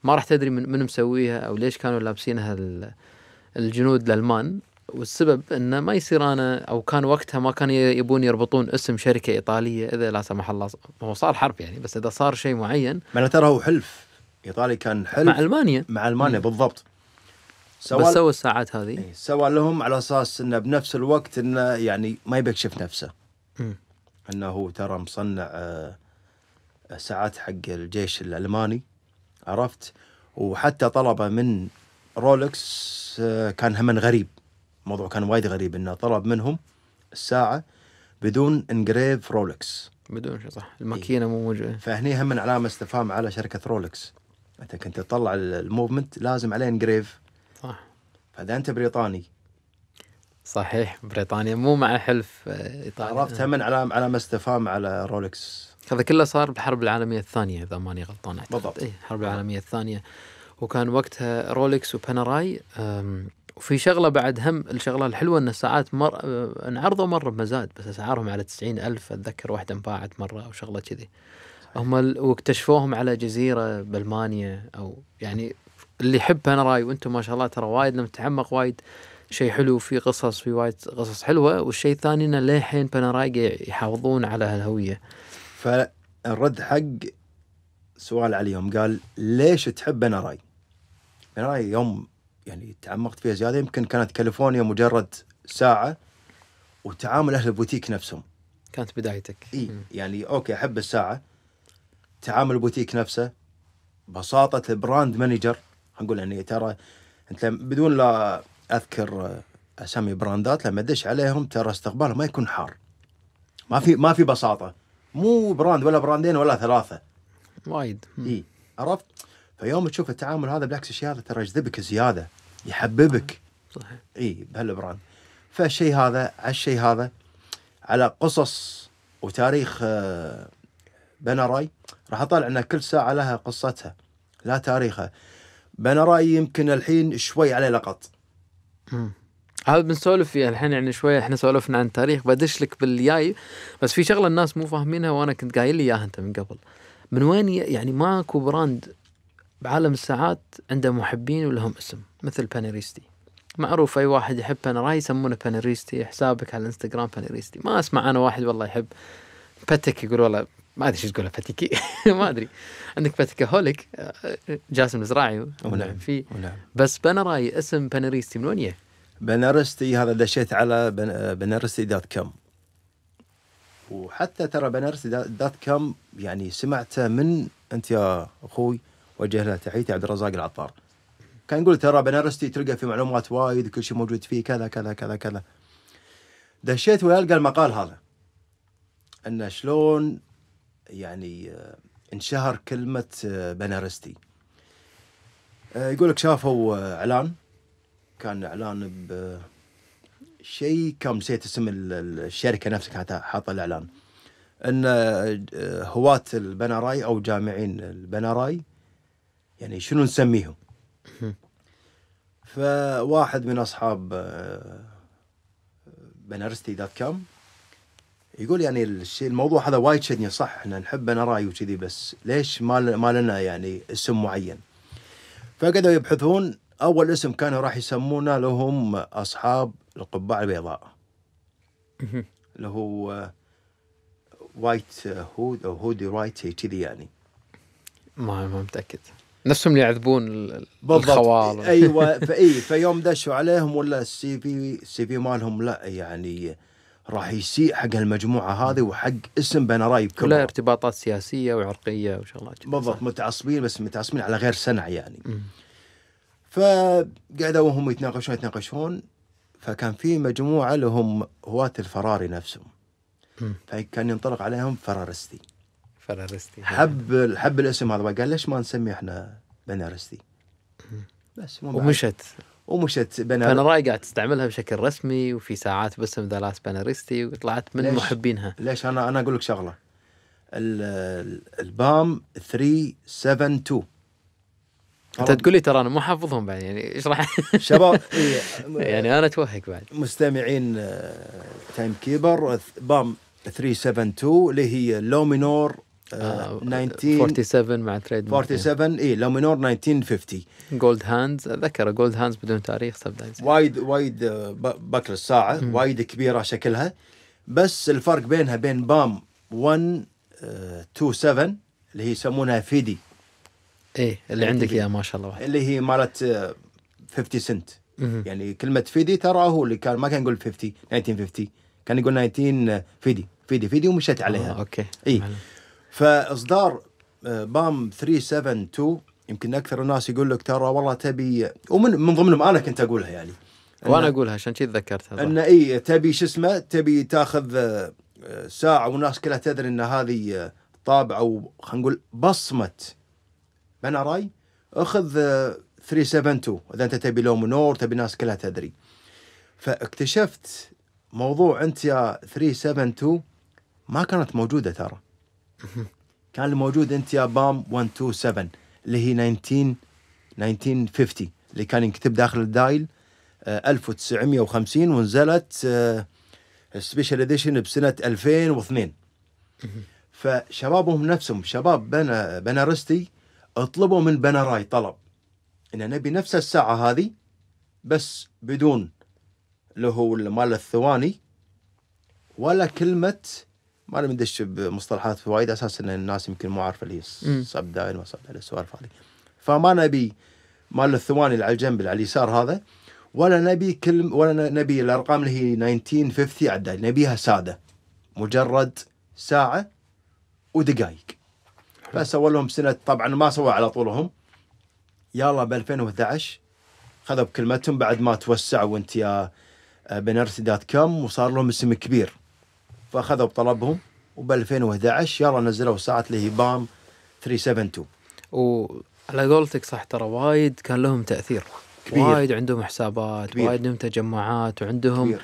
Speaker 1: ما راح تدري من من مسويها او ليش كانوا لابسينها الجنود الالمان والسبب انه ما يصير انا او كان وقتها ما كانوا يبون يربطون اسم شركه ايطاليه اذا لا سمح الله هو صار حرب يعني بس اذا صار شيء معين معناته ترى هو
Speaker 2: حلف ايطالي كان حلف مع المانيا مع المانيا مم. بالضبط سوى بس سوى الساعات هذه إيه، سوى لهم على اساس انه بنفس الوقت انه يعني ما يبي يكشف نفسه. مم. أنه ترى مصنع آه، ساعات حق الجيش الألماني عرفت وحتى طلبه من رولكس آه، كان همن غريب الموضوع كان وايد غريب انه طلب منهم الساعه بدون انجريف رولكس بدون شيء صح إيه. الماكينه مو موجوده فهني همن علامه استفهام على شركه رولكس انت كنت تطلع الموفمنت لازم عليه انجريف صح فاذا انت بريطاني صحيح بريطانيا مو مع حلف آه، ايطاليا عرفتها من علامه ما استفهام على
Speaker 1: رولكس هذا كله صار بالحرب العالميه الثانيه اذا ماني غلطان بالضبط اي الحرب العالميه الثانيه وكان وقتها رولكس وبانراي وفي شغله بعد هم الشغله الحلوه ان الساعات مر... آه، انعرضوا مره بمزاد بس اسعارهم على تسعين ألف اتذكر واحده انباعت مره او شغله كذي هم ال... واكتشفوهم على جزيره بالمانيا او يعني اللي يحب باناراي وانتم ما شاء الله ترى وايد لما تتعمق وايد شيء حلو في قصص في وايد قصص حلوه والشيء الثاني انه للحين
Speaker 2: بانارايجا يحافظون على هالهويه فالرد حق سؤال عليهم يوم قال ليش تحب بنراي؟ بنراي يوم يعني تعمقت فيها زياده يمكن كانت كاليفورنيا مجرد ساعه وتعامل اهل البوتيك نفسهم كانت بدايتك اي يعني اوكي احب الساعه تعامل البوتيك نفسه بساطه البراند مانجر نقول يعني ترى انت بدون لا اذكر آه، اسامي براندات لما ادش عليهم ترى استقبالهم ما يكون حار ما في ما في بساطه مو براند ولا براندين ولا ثلاثه وايد اي عرفت فيوم تشوف التعامل هذا بالعكس الشيء هذا ترى يجذبك زياده يحببك صحيح اي بهالبراند فالشيء هذا على الشيء هذا على قصص وتاريخ آه، بنراي راح اطلع ان كل ساعه لها قصتها لا تاريخها بنراي يمكن الحين شوي عليه لقط
Speaker 1: هذا بنسولف فيها الحين يعني شويه احنا سولفنا عن تاريخ بدش لك بالياي بس في شغله الناس مو فاهمينها وانا كنت قايل لي اياها انت من قبل من وين يعني ماكو براند بعالم الساعات عنده محبين ولهم اسم مثل بانيريستي معروف اي واحد يحب بانراي يسمونه بانيريستي حسابك على الانستغرام بانيريستي ما اسمع انا واحد والله يحب بتك يقول والله ما ادري ايش تقول فاتيكي [laughs] ما ادري عندك
Speaker 2: فاتيكاهوليك آه، جاسم الزراعي ونعم نعم فيه ونعم. بس بنراي اسم بنريستي من وين يه؟ هذا دشيت على آه، بنرستي دوت كوم وحتى ترى بنرستي دوت كوم يعني سمعته من انت يا اخوي وجه له تحيتي عبد الرزاق العطار كان يقول ترى بنرستي تلقى في معلومات وايد كل شيء موجود فيه كذا كذا كذا كذا دشيت والقى المقال هذا انه شلون يعني آه، انشهر كلمة آه، بنارستي آه، يقول لك شافوا إعلان كان إعلان ب شيء كم نسيت اسم الشركة نفسها كانت حاطة الإعلان أن هواة البناراي أو جامعين البناراي يعني شنو نسميهم فواحد من أصحاب بنارستي دوت كوم يقول يعني الشيء الموضوع هذا وايد شدني صح احنا نحب نراي وكذي بس ليش ما ما لنا يعني اسم معين؟ فقعدوا يبحثون اول اسم كانوا راح يسمونه لهم اصحاب القبعه البيضاء. اللي هو وايت هود آه، او هودي رايت كذي يعني.
Speaker 1: ما ما متاكد. نفسهم اللي يعذبون الخوال ايوه [laughs] فاي
Speaker 2: فيوم دشوا عليهم ولا السي في السي في مالهم لا يعني راح يسيء حق هالمجموعه هذه وحق اسم بنراي رايب كلها ارتباطات سياسيه وعرقيه وشغلات بالضبط متعصبين بس متعصبين على غير سنع يعني فقعدوا وهم يتناقشون يتناقشون فكان في مجموعه لهم هواة الفراري نفسهم فكان ينطلق عليهم فرارستي فرارستي حب حب الاسم هذا قال ليش ما نسمي احنا بنارستي بس ومشت ومشت
Speaker 1: بنر فانا راي قاعد تستعملها بشكل رسمي وفي ساعات ذا مذالات بانريستي وطلعت من ليش؟
Speaker 2: محبينها ليش انا انا اقول لك شغله البام 372 انت تقول لي ترى انا مو حافظهم بعد يعني اشرح [laughs] شباب يعني انا اتوهق بعد مستمعين آه، تايم كيبر بام 372 اللي هي لو مينور 47 آه، آه، آه، مع تريد 47 اي لومينور 1950 جولد هاندز اتذكر جولد
Speaker 1: هاندز بدون تاريخ
Speaker 2: وايد وايد بكر الساعه وايد كبيره شكلها بس الفرق بينها بين بام 127 اللي هي يسمونها فيدي ايه اللي يعني عندك اياها ما شاء الله واحد. اللي هي مالت 50 سنت يعني كلمه فيدي ترى هو اللي كان ما كان يقول 50 1950 كان يقول 19 فيدي فيدي فيدي ومشيت عليها اوكي اي فاصدار آه، بام 372 يمكن اكثر الناس يقول لك ترى والله تبي ومن من ضمنهم انا كنت اقولها يعني وانا
Speaker 1: اقولها عشان كذا تذكرتها ان
Speaker 2: اي تبي شو اسمه تبي تاخذ آه، ساعه والناس كلها تدري ان هذه آه، طابع او خلينا نقول بصمه راي اخذ 372 اذا انت تبي لوم نور تبي ناس كلها تدري فاكتشفت موضوع انت يا 372 ما كانت موجوده ترى [laughs] كان موجود انت يا بام 127 اللي هي 19 1950 اللي كان ينكتب داخل الدايل 1950 آه، ونزلت سبيشال آه، اديشن بسنه 2002 [laughs] فشبابهم نفسهم شباب بنا بنارستي اطلبوا من بناراي طلب ان نبي نفس الساعه هذه بس بدون اللي هو مال الثواني ولا كلمه ما نبي ندش بمصطلحات وايد اساس ان الناس يمكن مو عارفه اللي هي سب داين ما سب السوالف هذه فما نبي مال الثواني اللي على الجنب اللي على اليسار هذا ولا نبي كل ولا نبي الارقام اللي هي 1950 على الدايل نبيها ساده مجرد ساعه ودقائق فسووا لهم سنه طبعا ما سووا على طولهم يلا ب 2011 خذوا بكلمتهم بعد ما توسعوا وانت يا آه، بنرسي دات كوم وصار لهم اسم كبير فاخذوا بطلبهم وب 2011 يلا نزلوا ساعه اللي هي بام 372
Speaker 1: وعلى قولتك صح ترى وايد كان لهم تاثير كبير. وايد عندهم
Speaker 2: حسابات
Speaker 1: كبير. وايد عندهم تجمعات وعندهم كبير.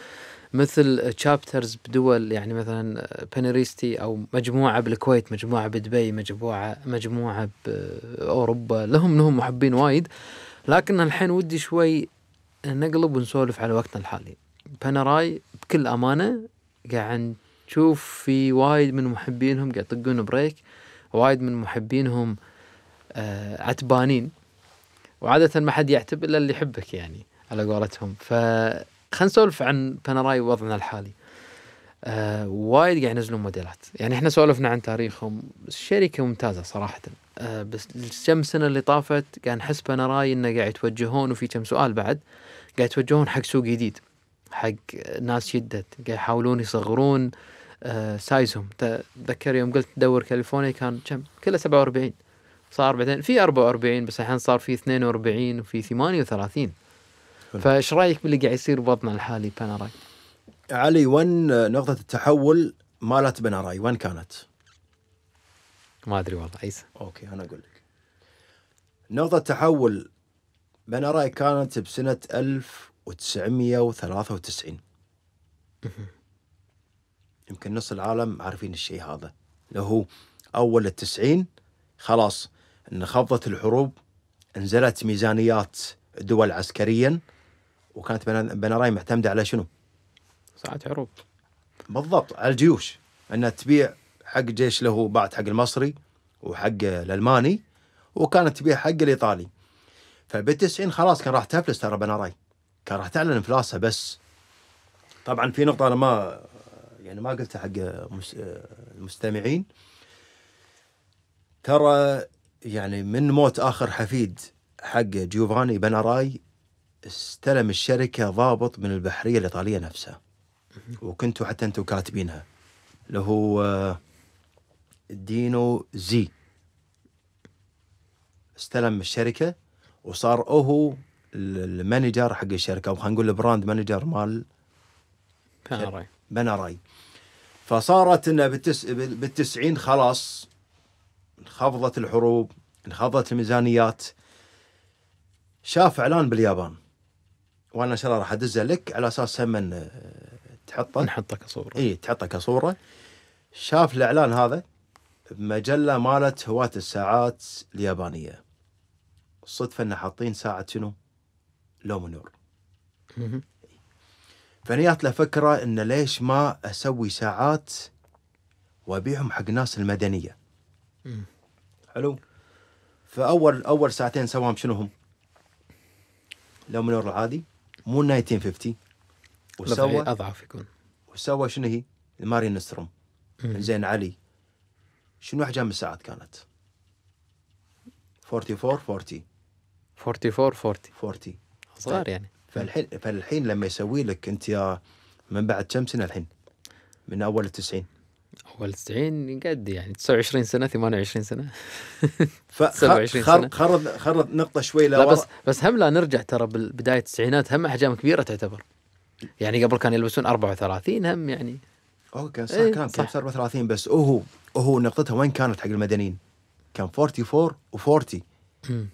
Speaker 1: مثل تشابترز بدول يعني مثلا بنريستي او مجموعه بالكويت مجموعه بدبي مجموعه مجموعه باوروبا لهم لهم محبين وايد لكن الحين ودي شوي نقلب ونسولف على وقتنا الحالي باناراي بكل امانه قاعد تشوف في وايد من محبينهم قاعد يطقون بريك وايد من محبينهم آه عتبانين وعادة ما حد يعتب إلا اللي يحبك يعني على قولتهم ف خلينا نسولف عن باناراي ووضعنا الحالي آه وايد قاعد ينزلون موديلات يعني احنا سولفنا عن تاريخهم شركة ممتازة صراحة آه بس الكم سنة اللي طافت قاعد نحس باناراي انه قاعد يتوجهون وفي كم سؤال بعد قاعد يتوجهون حق سوق جديد حق ناس جدد قاعد يحاولون يصغرون آه سايزهم تذكر يوم قلت دور كاليفورنيا كان كم كله 47 صار بعدين في 44 بس الحين صار في 42 وفي 38 فايش
Speaker 2: رايك باللي قاعد يصير بوضعنا الحالي باناراي؟ علي وين نقطة التحول مالت بناراي وين كانت؟ ما ادري والله عيسى اوكي انا اقول لك نقطة التحول بناراي كانت بسنة 1993 يمكن نص العالم عارفين الشيء هذا اللي هو أول التسعين خلاص انخفضت الحروب انزلت ميزانيات الدول عسكريا وكانت بنراي معتمدة على شنو؟ ساعات حروب بالضبط على الجيوش أنها تبيع حق جيش له بعد حق المصري وحق الألماني وكانت تبيع حق الإيطالي فبالتسعين خلاص كان راح تفلس ترى بنراي كان راح تعلن انفلاسها بس طبعا في نقطة أنا ما يعني ما قلتها حق المستمعين ترى يعني من موت اخر حفيد حق جيوفاني بناراي استلم الشركه ضابط من البحريه الايطاليه نفسها وكنتوا حتى انتم كاتبينها اللي هو دينو زي استلم الشركه وصار هو المانجر حق الشركه او خلينا نقول البراند مانجر مال بناراي بناراي فصارت انه بالتس... بالتسعين خلاص انخفضت الحروب انخفضت الميزانيات شاف اعلان باليابان وانا ان شاء الله راح ادزه لك على اساس هم آه، تحطه نحطه كصوره اي تحطه كصوره شاف الاعلان هذا بمجله مالت هواة الساعات اليابانيه الصدفه انه حاطين ساعه شنو؟ لومنور فنيات له فكره انه ليش ما اسوي ساعات وابيعهم حق ناس المدنيه. مم. حلو؟ فاول اول ساعتين سواهم شنو هم؟ لو لومنور العادي مو 1950 وسوى يعني اضعف يكون وسوى شنو هي؟ الماري نستروم زين علي شنو احجام الساعات كانت؟ 44 40 44 40 40 صغار يعني فالحين فالحين لما يسوي لك انت يا من بعد كم سنه الحين؟ من اول التسعين اول 90 قد
Speaker 1: يعني 29 سنه 28 سنه
Speaker 2: ف خرب خرب خرب نقطه شوي لا بس
Speaker 1: بس هم لا نرجع ترى بالبدايه التسعينات هم احجام كبيره تعتبر يعني قبل كانوا يلبسون 34 هم
Speaker 2: يعني اوكي صح ايه كلام كان 34 بس هو هو نقطتها وين كانت حق المدنيين؟ كان 44 و40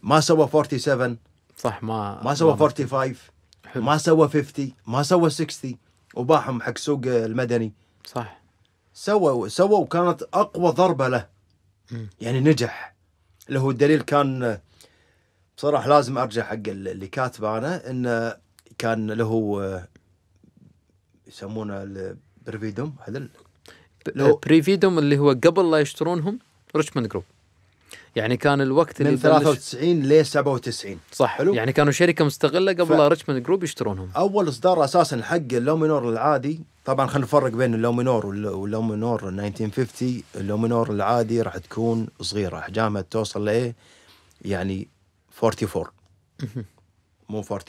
Speaker 2: ما سوى 47 صح ما ما سوى 45 حلو. ما سوى 50 ما سوى 60 وباعهم حق سوق المدني صح سوى سوى وكانت اقوى ضربه له م. يعني نجح اللي هو الدليل كان بصراحه لازم ارجع حق اللي كاتبه انا انه كان له يسمونه البريفيدوم هذا له
Speaker 1: بريفيدوم اللي هو قبل لا يشترونهم ريتشموند جروب
Speaker 2: يعني كان الوقت
Speaker 1: اللي من 93
Speaker 2: ل 97 صح حلو يعني كانوا شركه
Speaker 1: مستغله قبل ف... ريتشموند جروب يشترونهم
Speaker 2: اول اصدار اساسا حق اللومينور العادي طبعا خلينا نفرق بين اللومينور واللومينور 1950 اللومينور العادي راح تكون صغيره احجامها توصل لايه يعني 44 مو 40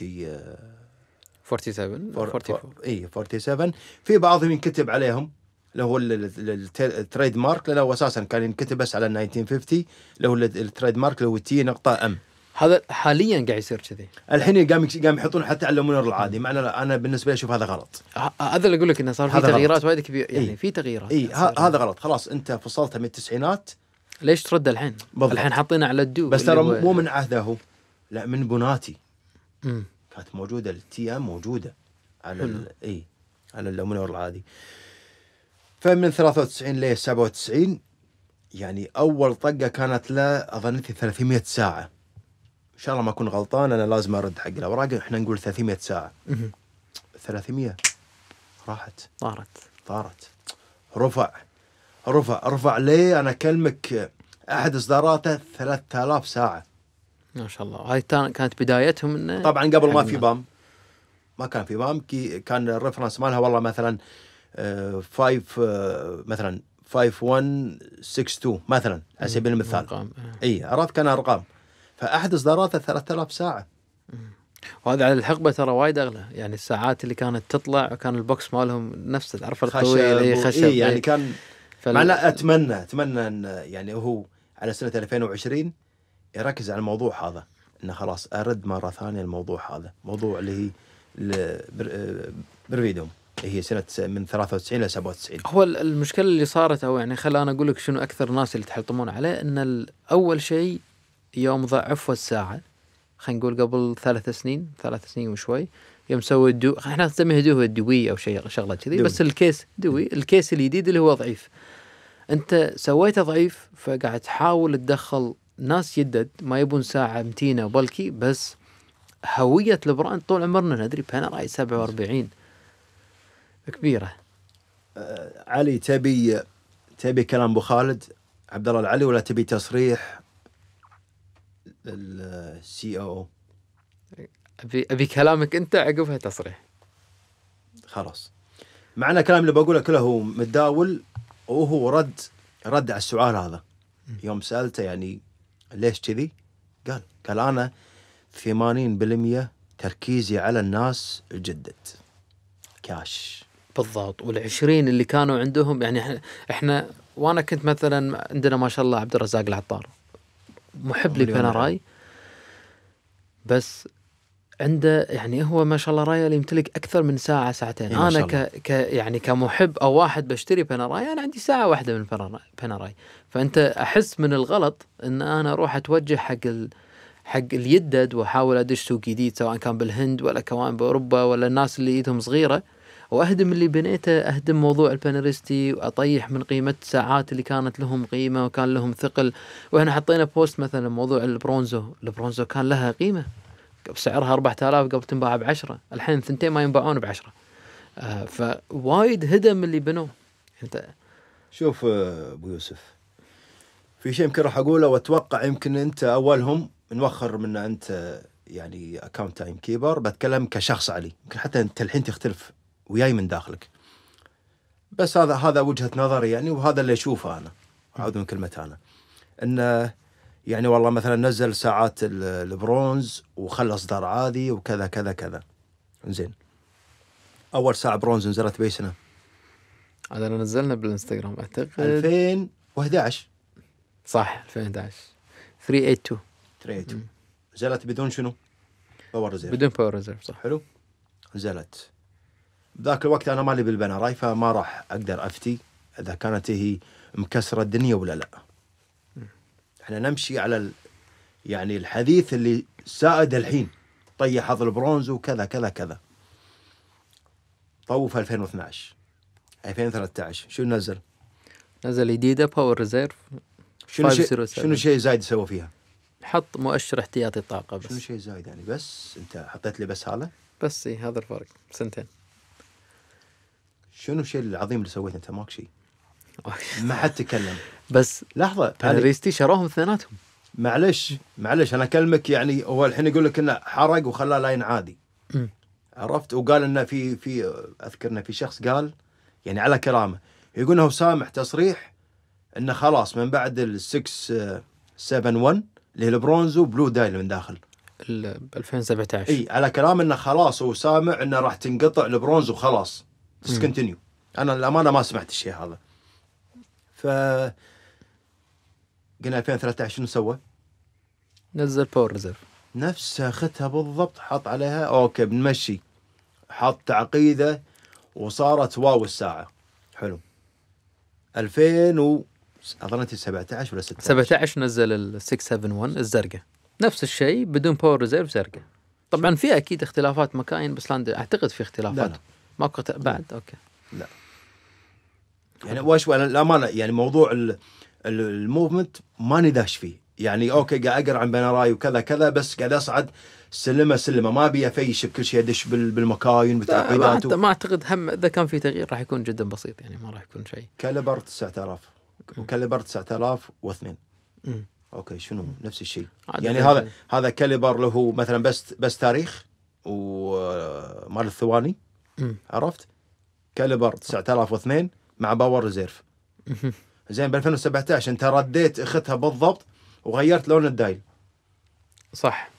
Speaker 2: 47 44 اي 47 في بعضهم ينكتب عليهم اللي هو التريد مارك لأنه هو اساسا كان ينكتب بس على 1950 اللي هو التريد مارك اللي هو تي نقطه ام هذا حاليا قاعد يصير كذي الحين قام قام يحطون حتى على المنير العادي معنى انا بالنسبه لي اشوف هذا غلط هذا اللي اقول لك انه صار في تغييرات وايد كبيره يعني إيه. في
Speaker 1: تغييرات اي يعني هذا
Speaker 2: غلط خلاص انت فصلتها من التسعينات ليش ترد الحين؟ بالضبط. الحين حاطينه على الدو بس ترى مو من عهده هو لا من بوناتي كانت موجوده التي ام موجوده على اي على المنور العادي فمن 93 ل 97 يعني اول طقه كانت له اظن 300 ساعه ان شاء الله ما اكون غلطان انا لازم ارد حق الاوراق احنا نقول 300 ساعه 300 راحت طارت طارت رفع رفع رفع ليه انا اكلمك احد اصداراته 3000 ساعه
Speaker 1: ما شاء الله هاي كانت بدايتهم انه طبعا قبل ما في بام
Speaker 2: ما كان في بام كي كان الريفرنس مالها والله مثلا 5 آه، آه، مثلا 5162 مثلا على سبيل المثال آه. اي اراض كان ارقام فاحد اصداراته 3000 ساعه وهذا على الحقبه ترى وايد اغلى
Speaker 1: يعني الساعات اللي كانت تطلع كان البوكس مالهم نفس تعرف القوي خشب, خشب إيه يعني كان
Speaker 2: فال... مع اتمنى اتمنى ان يعني هو على سنه 2020 يركز على الموضوع هذا انه خلاص ارد مره ثانيه الموضوع هذا موضوع اللي هي بر... هي سنه من 93 الى 97
Speaker 1: هو المشكله اللي صارت او يعني خل انا اقول لك شنو اكثر الناس اللي تحلطمون عليه ان اول شيء يوم ضعفوا الساعه خلينا نقول قبل ثلاث سنين ثلاث سنين وشوي يوم سووا الدو احنا نسميها دو دوي او شيء شغله كذي بس الكيس دوي الكيس الجديد اللي هو ضعيف انت سويته ضعيف فقاعد تحاول تدخل ناس جدد ما يبون ساعه متينه وبلكي بس هويه البراند طول عمرنا ندري
Speaker 2: رأي 47 كبيره آه علي تبي تبي كلام ابو خالد عبد الله العلي ولا تبي تصريح السي او e ابي ابي كلامك انت عقبها تصريح خلاص معنا كلام اللي بقوله كله هو متداول وهو رد رد على السؤال هذا يوم سالته يعني ليش كذي؟ قال قال انا 80% تركيزي على الناس الجدد كاش بالضبط
Speaker 1: والعشرين
Speaker 2: اللي كانوا عندهم يعني
Speaker 1: احنا وانا كنت مثلا عندنا ما شاء الله عبد الرزاق العطار محب للبنراي بس عنده يعني هو ما شاء الله اللي يمتلك اكثر من ساعه ساعتين إيه انا ك... ك يعني كمحب او واحد بشتري بنراي انا عندي ساعه واحده من بنراي فانت احس من الغلط ان انا اروح اتوجه حق ال... حق اليدد واحاول ادش سوق جديد سواء كان بالهند ولا كمان باوروبا ولا الناس اللي ايدهم صغيره واهدم اللي بنيته اهدم موضوع البانريستي واطيح من قيمه ساعات اللي كانت لهم قيمه وكان لهم ثقل واحنا حطينا بوست مثلا موضوع البرونزو البرونزو كان لها قيمه سعرها 4000 قبل تنباع ب 10 الحين ثنتين ما ينباعون ب 10 آه، فوايد هدم اللي بنوه انت
Speaker 2: شوف آه، ابو يوسف في شيء يمكن راح اقوله واتوقع يمكن انت اولهم نوخر من انت يعني اكاونت تايم كيبر بتكلم كشخص علي يمكن حتى انت الحين تختلف وياي من داخلك بس هذا هذا وجهه نظري يعني وهذا اللي اشوفه انا اعوذ من كلمه انا ان يعني والله مثلا نزل ساعات البرونز وخلى اصدار عادي وكذا كذا كذا زين اول ساعه برونز نزلت باي سنه؟ هذا نزلنا بالانستغرام اعتقد 2011 صح 2011 382 382 نزلت بدون شنو؟ باور ريزيرف بدون
Speaker 1: باور ريزيرف صح حلو
Speaker 2: نزلت ذاك الوقت انا مالي بالبناراي فما راح اقدر افتي اذا كانت هي مكسره الدنيا ولا لا. احنا نمشي على ال... يعني الحديث اللي سائد الحين طيح حظ البرونز وكذا كذا كذا. طوف 2012 2013 شو نزل؟
Speaker 1: نزل جديده باور ريزيرف شنو شيء شنو شيء زايد سوى فيها؟ حط مؤشر احتياطي طاقه بس شنو شيء
Speaker 2: زايد يعني بس انت حطيت لي بس هذا؟ بس إيه، هذا الفرق سنتين شنو الشيء العظيم اللي سويته انت ماك شيء [laughs] ما حد تكلم بس لحظه بانريستي شروهم اثنيناتهم معلش معلش انا اكلمك يعني هو الحين يقول لك انه حرق وخلاه لاين عادي عرفت وقال انه في في اذكر انه في شخص قال يعني على كلامه يقول انه سامح تصريح انه خلاص من بعد ال 6 7 1 اللي هي البرونز وبلو دايل من داخل
Speaker 1: 2017 اي
Speaker 2: على كلام انه خلاص هو سامع انه راح تنقطع البرونز وخلاص ديسكونتينيو انا للامانه ما سمعت الشيء هذا ف قلنا 2013 شنو سوى؟ نزل باور ريزيرف نفس اختها بالضبط حط عليها اوكي بنمشي حط تعقيده وصارت واو الساعه حلو 2000 و اظن 17 ولا 16
Speaker 1: 17 نزل ال 671 الزرقاء نفس الشيء بدون باور ريزيرف زرقاء طبعا في اكيد اختلافات مكاين بس اعتقد في اختلافات لا لا. ماكو بعد إيه. اوكي
Speaker 2: لا يعني وش الامانه يعني موضوع الموفمنت ماني داش فيه يعني اوكي قاعد اقرا عن بنراي وكذا كذا بس قاعد اصعد سلمه سلمه ما ابي افيش بكل شيء ادش بالمكاين بالتعقيدات ما, اعتقد هم اذا كان في تغيير راح يكون جدا بسيط يعني ما راح يكون شيء كاليبر 9000 وكاليبر 9002 اوكي شنو نفس الشيء يعني هذا هذا كاليبر له مثلا بس بس تاريخ ومال الثواني عرفت؟ كاليبر 9002 مع باور ريزيرف زين ب 2017 انت رديت اختها بالضبط وغيرت لون الدايل صح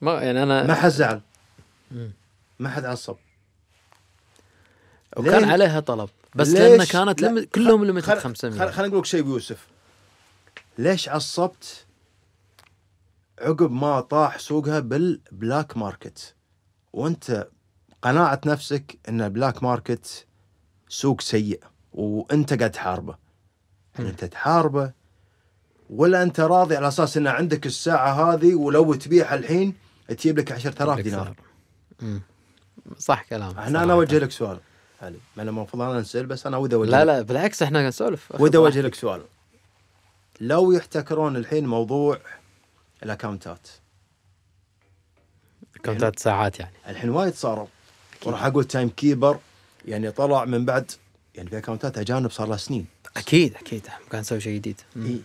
Speaker 2: ما يعني انا ما حد زعل ما حد عصب وكان عليها طلب بس لان كانت لا. كلهم كلهم ليمتد 500 خل... خليني اقول لك شيء بيوسف ليش عصبت عقب ما طاح سوقها بالبلاك ماركت وانت قناعة نفسك أن بلاك ماركت سوق سيء وأنت قاعد تحاربه يعني أنت تحاربه ولا أنت راضي على أساس أن عندك الساعة هذه ولو تبيعها الحين تجيب لك 10000 دينار صح كلامك انا أنا أوجه لك سؤال علي ما أنا المفروض أنا نسأل بس أنا ودي أوجه لا لا بالعكس إحنا نسولف ودي أوجه لك سؤال لو يحتكرون الحين موضوع الاكونتات اكونتات يعني ساعات يعني الحين وايد صاروا وراح اقول تايم كيبر يعني طلع من بعد يعني في اكونتات اجانب صار له سنين اكيد اكيد كان يسوي شيء جديد لا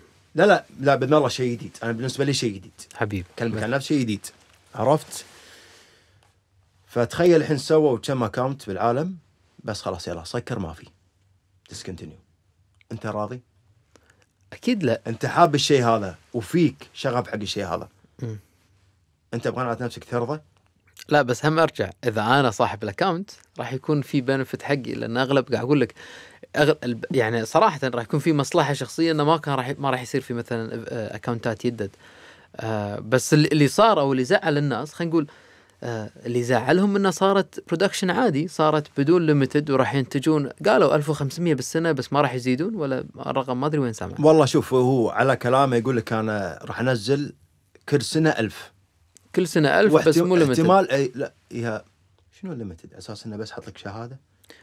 Speaker 2: لا لا لا الله شيء جديد انا بالنسبه لي شيء جديد حبيبي كلمة عن نفسي شيء جديد عرفت فتخيل الحين سووا كم اكونت بالعالم بس خلاص يلا سكر ما في ديسكونتينيو انت راضي؟ اكيد لا انت حاب الشيء هذا وفيك شغف حق الشيء هذا م. انت بقناعة نفسك ترضى لا بس هم ارجع
Speaker 1: اذا انا صاحب الاكونت راح يكون في بنفت حقي لان اغلب قاعد اقول لك أغل... يعني صراحه راح يكون في مصلحه شخصيه انه ما كان راح ما راح يصير في مثلا اكونتات يدد آه بس اللي صار او اللي زعل الناس خلينا نقول آه اللي زعلهم انه صارت برودكشن عادي صارت بدون ليمتد وراح ينتجون قالوا 1500 بالسنه بس ما راح يزيدون ولا الرقم ما ادري وين سامع
Speaker 2: والله شوف هو على كلامه يقول لك انا راح انزل كل سنه 1000 كل سنه 1000 بس مو ليمتد احتمال اي لا يا شنو على اساس انه بس حط لك شهاده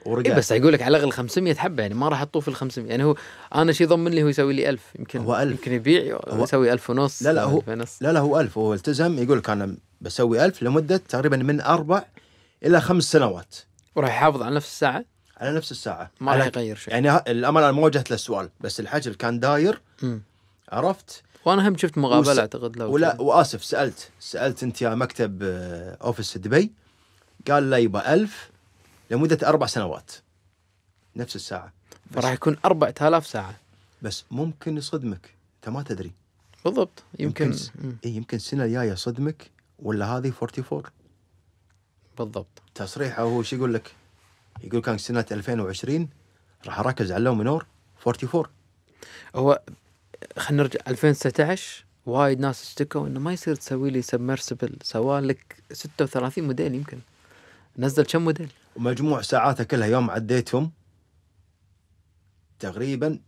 Speaker 2: ورجع إيه بس اقول لك على الاقل 500 حبه يعني ما راح اطوف ال 500 يعني هو انا شيء ضمن لي هو يسوي لي 1000 يمكن هو 1000 يمكن يبيع يسوي 1000 ونص لا لا هو لا لا هو 1000 هو التزم يقول لك انا بسوي 1000 لمده تقريبا من اربع الى خمس سنوات وراح يحافظ على نفس الساعه؟ على نفس الساعه ما راح يغير شيء يعني الامل انا ما وجهت له السؤال بس الحجر كان داير م. عرفت؟ وانا هم شفت مقابله وس... اعتقد لو ولا واسف سالت سالت انت يا مكتب اوفيس آه، دبي قال لا يبا 1000 لمده اربع سنوات نفس الساعه راح يكون 4000 ساعه بس ممكن يصدمك انت ما تدري بالضبط يمكن يمكن, إيه يمكن السنه الجايه يصدمك ولا هذه 44 بالضبط تصريحه هو شو يقول لك؟ يقول كان سنه 2020 راح اركز على لومينور 44 هو خلينا نرجع 2019 وايد ناس اشتكوا
Speaker 1: انه ما يصير تسوي لي سبمرسبل سوى لك 36 موديل يمكن
Speaker 2: نزل كم موديل ومجموع ساعاته كلها يوم عديتهم تقريبا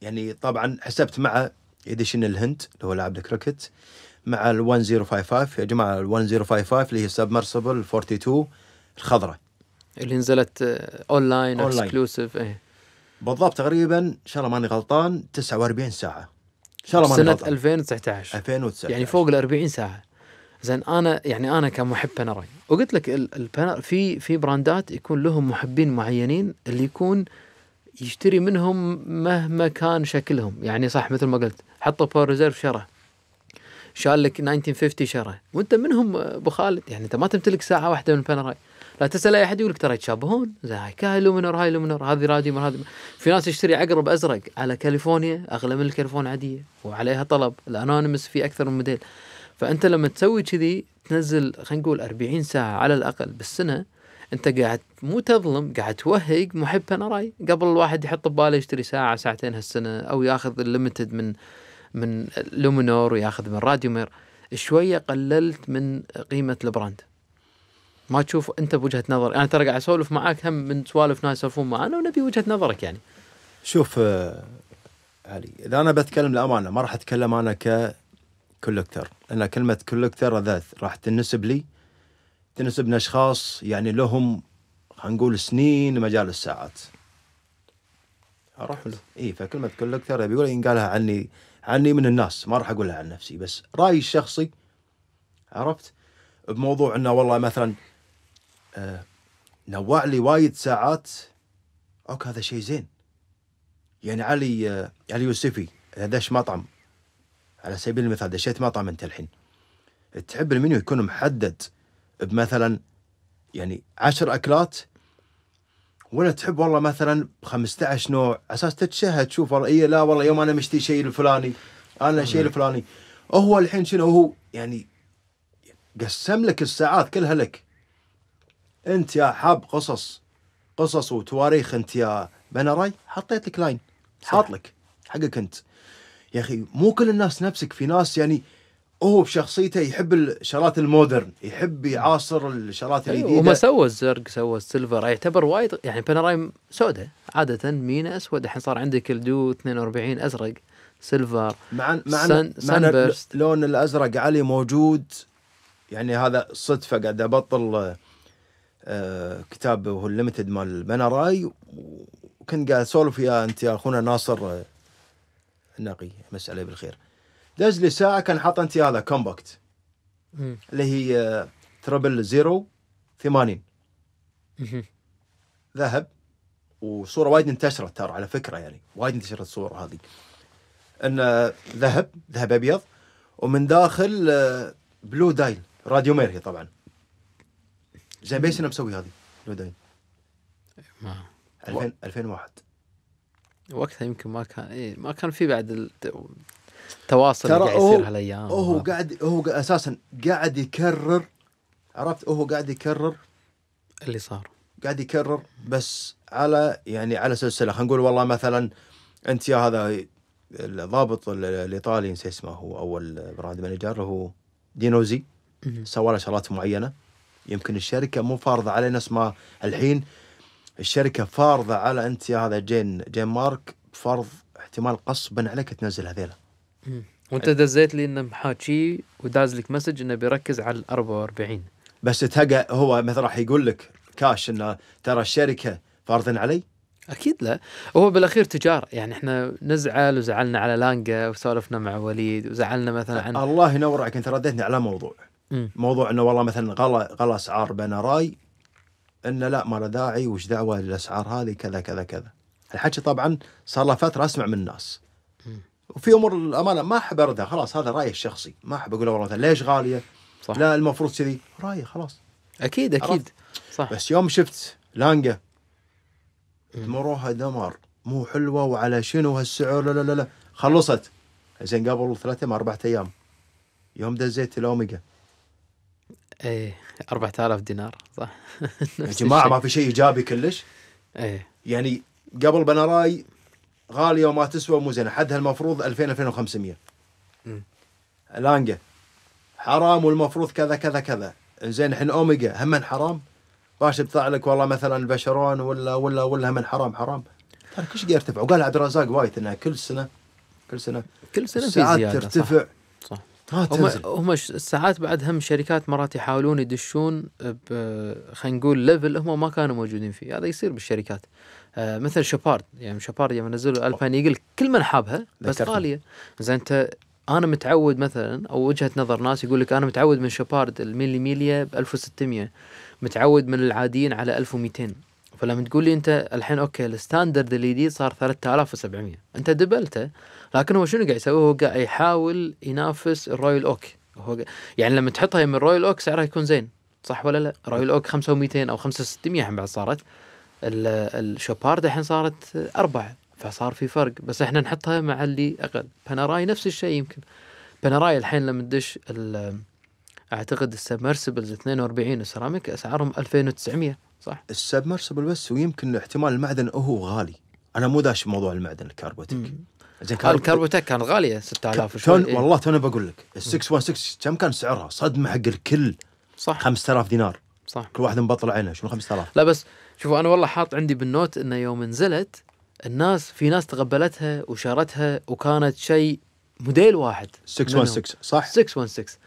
Speaker 2: يعني طبعا حسبت مع اديشن الهند اللي هو لاعب الكريكت مع ال 1055 يا جماعه ال 1055 اللي هي سبمرسبل 42 الخضراء اللي نزلت
Speaker 1: اونلاين آه، اكسكلوسيف ايه
Speaker 2: بالضبط تقريبا ان شاء الله ماني غلطان 49 ساعه شاء الله سنة 2019 2019 يعني فوق
Speaker 1: ال 40 ساعة زين انا يعني انا كمحب باناراي وقلت لك في في براندات يكون لهم محبين معينين اللي يكون يشتري منهم مهما كان شكلهم يعني صح مثل ما قلت حطوا باور ريزيرف شره شال لك 1950 شره وانت منهم ابو خالد يعني انت ما تمتلك ساعه واحده من باناراي لا تسال اي احد يقول لك ترى يتشابهون هاي كاي لومينر هاي لومينر هذه راديومر هذه في ناس يشتري عقرب ازرق على كاليفورنيا اغلى من الكاليفورنيا عاديه وعليها طلب الانونيمس في اكثر من موديل فانت لما تسوي كذي تنزل خلينا نقول 40 ساعه على الاقل بالسنه انت قاعد مو تظلم قاعد توهق محب باناراي قبل الواحد يحط بباله يشتري ساعه ساعتين هالسنه او ياخذ الليمتد من من لومينور وياخذ من راديومير شويه قللت من قيمه البراند ما تشوف انت بوجهه نظر انا يعني ترى قاعد اسولف معاك هم من سوالف ناس يسولفون معنا ونبي وجهه نظرك يعني
Speaker 2: شوف آه، علي اذا انا بتكلم للامانه ما راح اتكلم انا ك كولكتر لان كلمه كولكتر ذات راح تنسب لي تنسب لاشخاص يعني لهم خلينا نقول سنين مجال الساعات عرفت؟ اي فكلمه كولكتر بيقول ينقالها عني عني من الناس ما راح اقولها عن نفسي بس رايي الشخصي عرفت؟ بموضوع انه والله مثلا آه، نوع لي وايد ساعات اوك هذا شيء زين يعني علي آه، علي يوسفي دش مطعم على سبيل المثال دشيت مطعم انت الحين تحب المنيو يكون محدد بمثلا يعني عشر اكلات ولا تحب والله مثلا ب 15 نوع على اساس تتشهد تشوف والله اي لا والله يوم انا مشتي شيء الفلاني انا شيء الفلاني هو الحين شنو هو يعني قسم لك الساعات كلها لك انت يا حاب قصص قصص وتواريخ انت يا بنراي حطيت لك لاين حاط لك حقك انت يا اخي مو كل الناس نفسك في ناس يعني هو بشخصيته يحب الشغلات المودرن يحب يعاصر الشغلات أيوة، الجديده أيوه وما
Speaker 1: سوى الزرق سوى السيلفر يعتبر وايد يعني بنراي سوداء عاده مينا اسود الحين صار عندك الدو 42 ازرق سيلفر مع مع مع
Speaker 2: لون الازرق علي موجود يعني هذا صدفه قاعد ابطل آه، كتاب هو الليمتد مال بناراي وكنت قاعد اسولف يا انت يا اخونا ناصر آه، النقي مساء عليه بالخير دز لي ساعه كان حاط انت هذا كومباكت اللي هي آه، تربل زيرو 80 ذهب وصوره وايد انتشرت ترى على فكره يعني وايد انتشرت الصور هذه ان ذهب ذهب ابيض ومن داخل بلو دايل راديو ميرهي طبعا زين بأي سنة مسوي هذه نوداين ما 2000 2001 وقتها يمكن
Speaker 1: ما كان اي ما كان في بعد التواصل اللي قاعد يصير هالايام هو
Speaker 2: قاعد هو اساسا قاعد يكرر عرفت هو قاعد يكرر اللي صار قاعد يكرر بس على يعني على سلسله خلينا نقول والله مثلا انت يا هذا الضابط الايطالي نسي اسمه هو اول براند مانجر هو دينوزي سوى له شغلات معينه يمكن الشركه مو فارضه عليه نفس ما الحين الشركه فارضه على انت يا هذا جين جين مارك فرض احتمال قصبا عليك تنزل هذيلا
Speaker 1: وانت دزيت لي انه محاكي
Speaker 2: وداز لك مسج انه بيركز على ال 44 بس تهقى هو مثلا راح يقول لك كاش انه ترى الشركه فارضين علي اكيد لا هو بالاخير تجار يعني
Speaker 1: احنا نزعل وزعلنا على لانجا وسولفنا مع وليد وزعلنا مثلا عن
Speaker 2: الله ينور عليك انت رديتني على موضوع م. موضوع انه والله مثلا غلا غلا اسعار راي انه لا ما له داعي وش دعوه للاسعار هذه كذا كذا كذا الحكي طبعا صار له فتره اسمع من الناس وفي امور الامانه ما احب اردها خلاص هذا رايي الشخصي ما احب اقول والله مثلا ليش غاليه صح. لا المفروض كذي رايي خلاص اكيد اكيد صح بس يوم شفت لانجا دمروها دمار مو حلوه وعلى شنو هالسعر لا لا لا خلصت زين قبل ثلاثة اربع ايام يوم دزيت الاوميجا ايه 4000 دينار صح
Speaker 1: [laughs] يا جماعه ما في
Speaker 2: شيء ايجابي كلش ايه يعني قبل بنراي غاليه وما تسوى مو زينه حدها المفروض 2000 2500 لانجا حرام والمفروض كذا كذا كذا زين الحين اوميجا هم من حرام باش بطلع لك والله مثلا البشرون ولا ولا ولا هم من حرام حرام ترى كل شيء يرتفع وقال عبد الرزاق وايد انها كل سنه كل سنه كل سنه في زياده ترتفع صح. صح. آه، هم
Speaker 1: هم الساعات بعد هم شركات مرات يحاولون يدشون آه، خلينا نقول ليفل هم ما كانوا موجودين فيه هذا يصير بالشركات آه، مثل شوبارد يعني شوبارد يوم نزلوا البان يقول كل من حابها بس غاليه زين انت انا متعود مثلا او وجهه نظر ناس يقول لك انا متعود من شوبارد الميلي ميليا ب 1600 متعود من العاديين على 1200 فلما تقول لي انت الحين اوكي الستاندرد الجديد صار 3700 انت دبلته لكن هو شنو قاعد يسوي؟ هو قاعد يحاول ينافس الرويال اوك هو يعني لما تحطها من الرويال اوك سعرها يكون زين صح ولا لا؟ نعم. رويال اوك 5200 او 5600 الحين بعد صارت الشوبارد الحين صارت أربعة فصار في فرق بس احنا نحطها مع اللي اقل باناراي نفس الشيء يمكن باناراي الحين لما تدش
Speaker 2: اعتقد السبمرسبلز 42 السيراميك اسعارهم 2900 صح السبمرسبل بس ويمكن احتمال المعدن هو غالي انا مو داش موضوع المعدن الكربوتك زين كان الكربوتك
Speaker 1: كان غاليه 6000 تون إيه. والله
Speaker 2: توني بقول لك ال 616 كم كان سعرها؟ صدمه حق الكل صح 5000 دينار صح كل واحد مبطل عينه شنو 5000
Speaker 1: لا بس شوفوا انا والله حاط عندي بالنوت انه يوم نزلت الناس في ناس تقبلتها
Speaker 2: وشارتها وكانت شيء موديل واحد 616 صح 616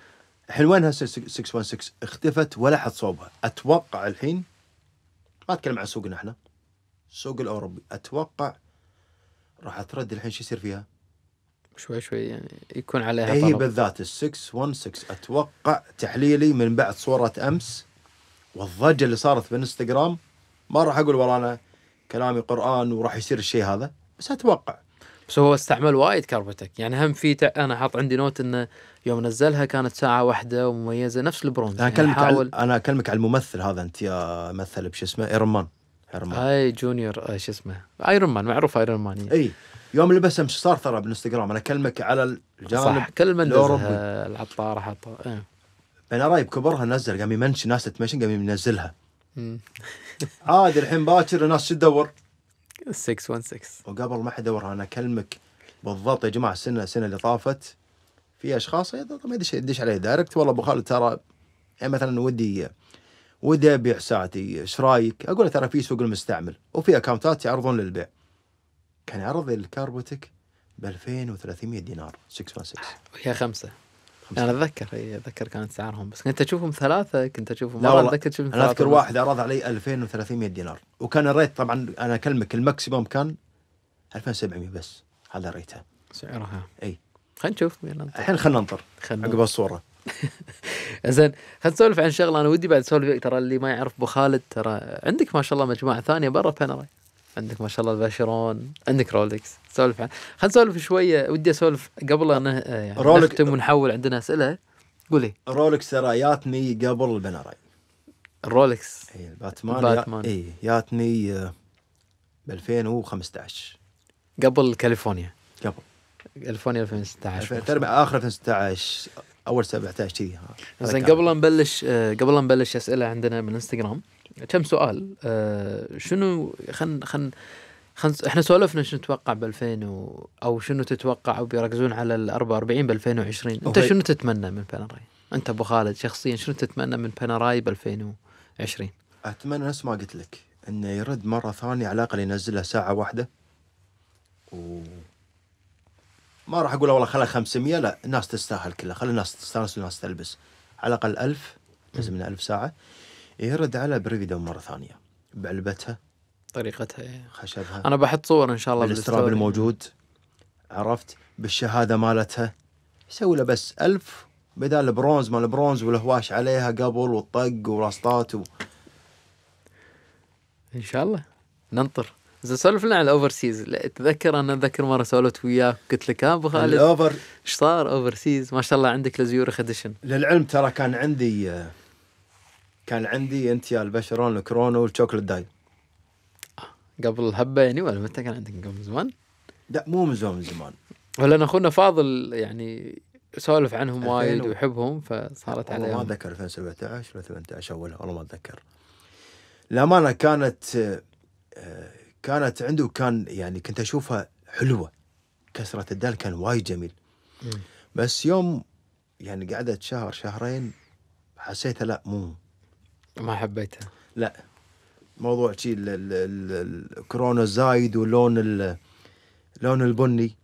Speaker 2: الحين وينها 616 اختفت ولا حد صوبها اتوقع الحين ما اتكلم عن سوقنا احنا السوق الاوروبي اتوقع راح ترد الحين شو يصير فيها؟ شوي شوي يعني يكون عليها هي إيه، بالذات ال 616 اتوقع تحليلي من بعد صوره امس والضجه اللي صارت بالانستغرام ما راح اقول والله انا كلامي قران وراح يصير الشيء هذا بس اتوقع
Speaker 1: بس هو استعمل وايد كربتك يعني هم في انا حاط عندي نوت انه يوم نزلها كانت ساعه واحده ومميزه نفس البرونز انا يعني اكلمك يعني حاول...
Speaker 2: على... انا اكلمك على الممثل هذا انت يا مثل بش اسمه ايرون مان ايرون مان اي جونيور آه، شو اسمه ايرون مان معروف ايرون مان اي يوم لبسه مش صار ترى بالانستغرام انا اكلمك على الجانب صح كل من
Speaker 1: العطار حطه
Speaker 2: ايه. انا رايب كبرها نزل قام يمنش ناس تمشن قام ينزلها عادي آه، الحين باكر الناس شو تدور؟ 616 وقبل ما حد يدور انا اكلمك بالضبط يا جماعه السنه السنه اللي طافت في اشخاص ما يدش يدش عليه دايركت والله ابو خالد ترى يعني مثلا ودي ودي ابيع ساعتي ايش رايك؟ اقول له ترى في سوق المستعمل وفي اكونتات يعرضون للبيع. كان يعرض الكاربوتك ب 2300 دينار 616 وهي خمسه انا اتذكر اي اتذكر كانت اسعارهم بس كنت اشوفهم ثلاثه كنت اشوفهم لا والله اتذكر انا اذكر واحد عرض علي 2300 دينار وكان الريت طبعا انا اكلمك الماكسيموم كان 2700 بس هذا ريتها سعرها اي خلينا نشوف الحين خلينا ننطر عقب الصوره
Speaker 1: [laughs] زين خلينا نسولف عن شغله انا ودي بعد اسولف ترى اللي ما يعرف ابو خالد ترى عندك ما شاء الله مجموعه ثانيه برا بانراي عندك ما شاء الله الباشرون عندك رولكس سولف عن خلينا نسولف شويه ودي اسولف قبل ان يعني رولك... نختم ونحول عندنا اسئله
Speaker 2: قولي رولكس ترى ياتني قبل البنراي الرولكس اي الباتمان باتمان اي ياتني آه، ب 2015 قبل كاليفورنيا قبل كاليفورنيا 2016 تربع اخر 2016 اول 17 كذي زين قبل
Speaker 1: لا نبلش آه، قبل لا نبلش اسئله عندنا من انستغرام كم سؤال آه شنو خن خن خن احنا سولفنا شنو تتوقع ب 2000 و... او شنو تتوقع وبيركزون على ال 44 ب 2020 انت شنو تتمنى من باناراي؟ انت ابو خالد شخصيا شنو تتمنى من باناراي ب 2020
Speaker 2: اتمنى نفس ما قلت لك انه يرد مره ثانيه على الاقل ينزلها ساعه واحده و ما راح اقول والله خلها 500 لا الناس تستاهل كلها خلي الناس تستانس والناس تلبس على الاقل 1000 لازم 1000 ساعه يرد على بريفيدا مره ثانيه بعلبتها طريقتها إيه. خشبها انا بحط صور ان شاء الله بالاستراب الموجود عرفت بالشهاده مالتها يسوي له بس ألف بدال البرونز مال البرونز والهواش عليها قبل والطق وراسطات و...
Speaker 1: ان شاء الله ننطر زين سولفنا على الاوفر سيز تذكر انا اتذكر مره سولفت وياك قلت لك ها آه، ابو خالد الاوفر ايش صار اوفر سيز ما شاء الله عندك لزيورخ اديشن
Speaker 2: للعلم ترى كان عندي آه، كان عندي انت يا البشرون الكرونو والشوكلت داي آه، قبل هبه يعني ولا
Speaker 1: متى كان عندك قبل زمان؟ لا مو
Speaker 2: من زمان من زمان
Speaker 1: ولا اخونا فاضل يعني سولف عنهم وايد ويحبهم
Speaker 2: فصارت عليهم ما اتذكر 2017 ولا 18 اولها والله ما اتذكر الامانه كانت آه، كانت عنده كان يعني كنت اشوفها حلوه كسره الدال كان وايد جميل بس يوم يعني قعدت شهر شهرين حسيتها لا مو ما حبيتها لا موضوع شي الكورونا زايد ولون اللون البني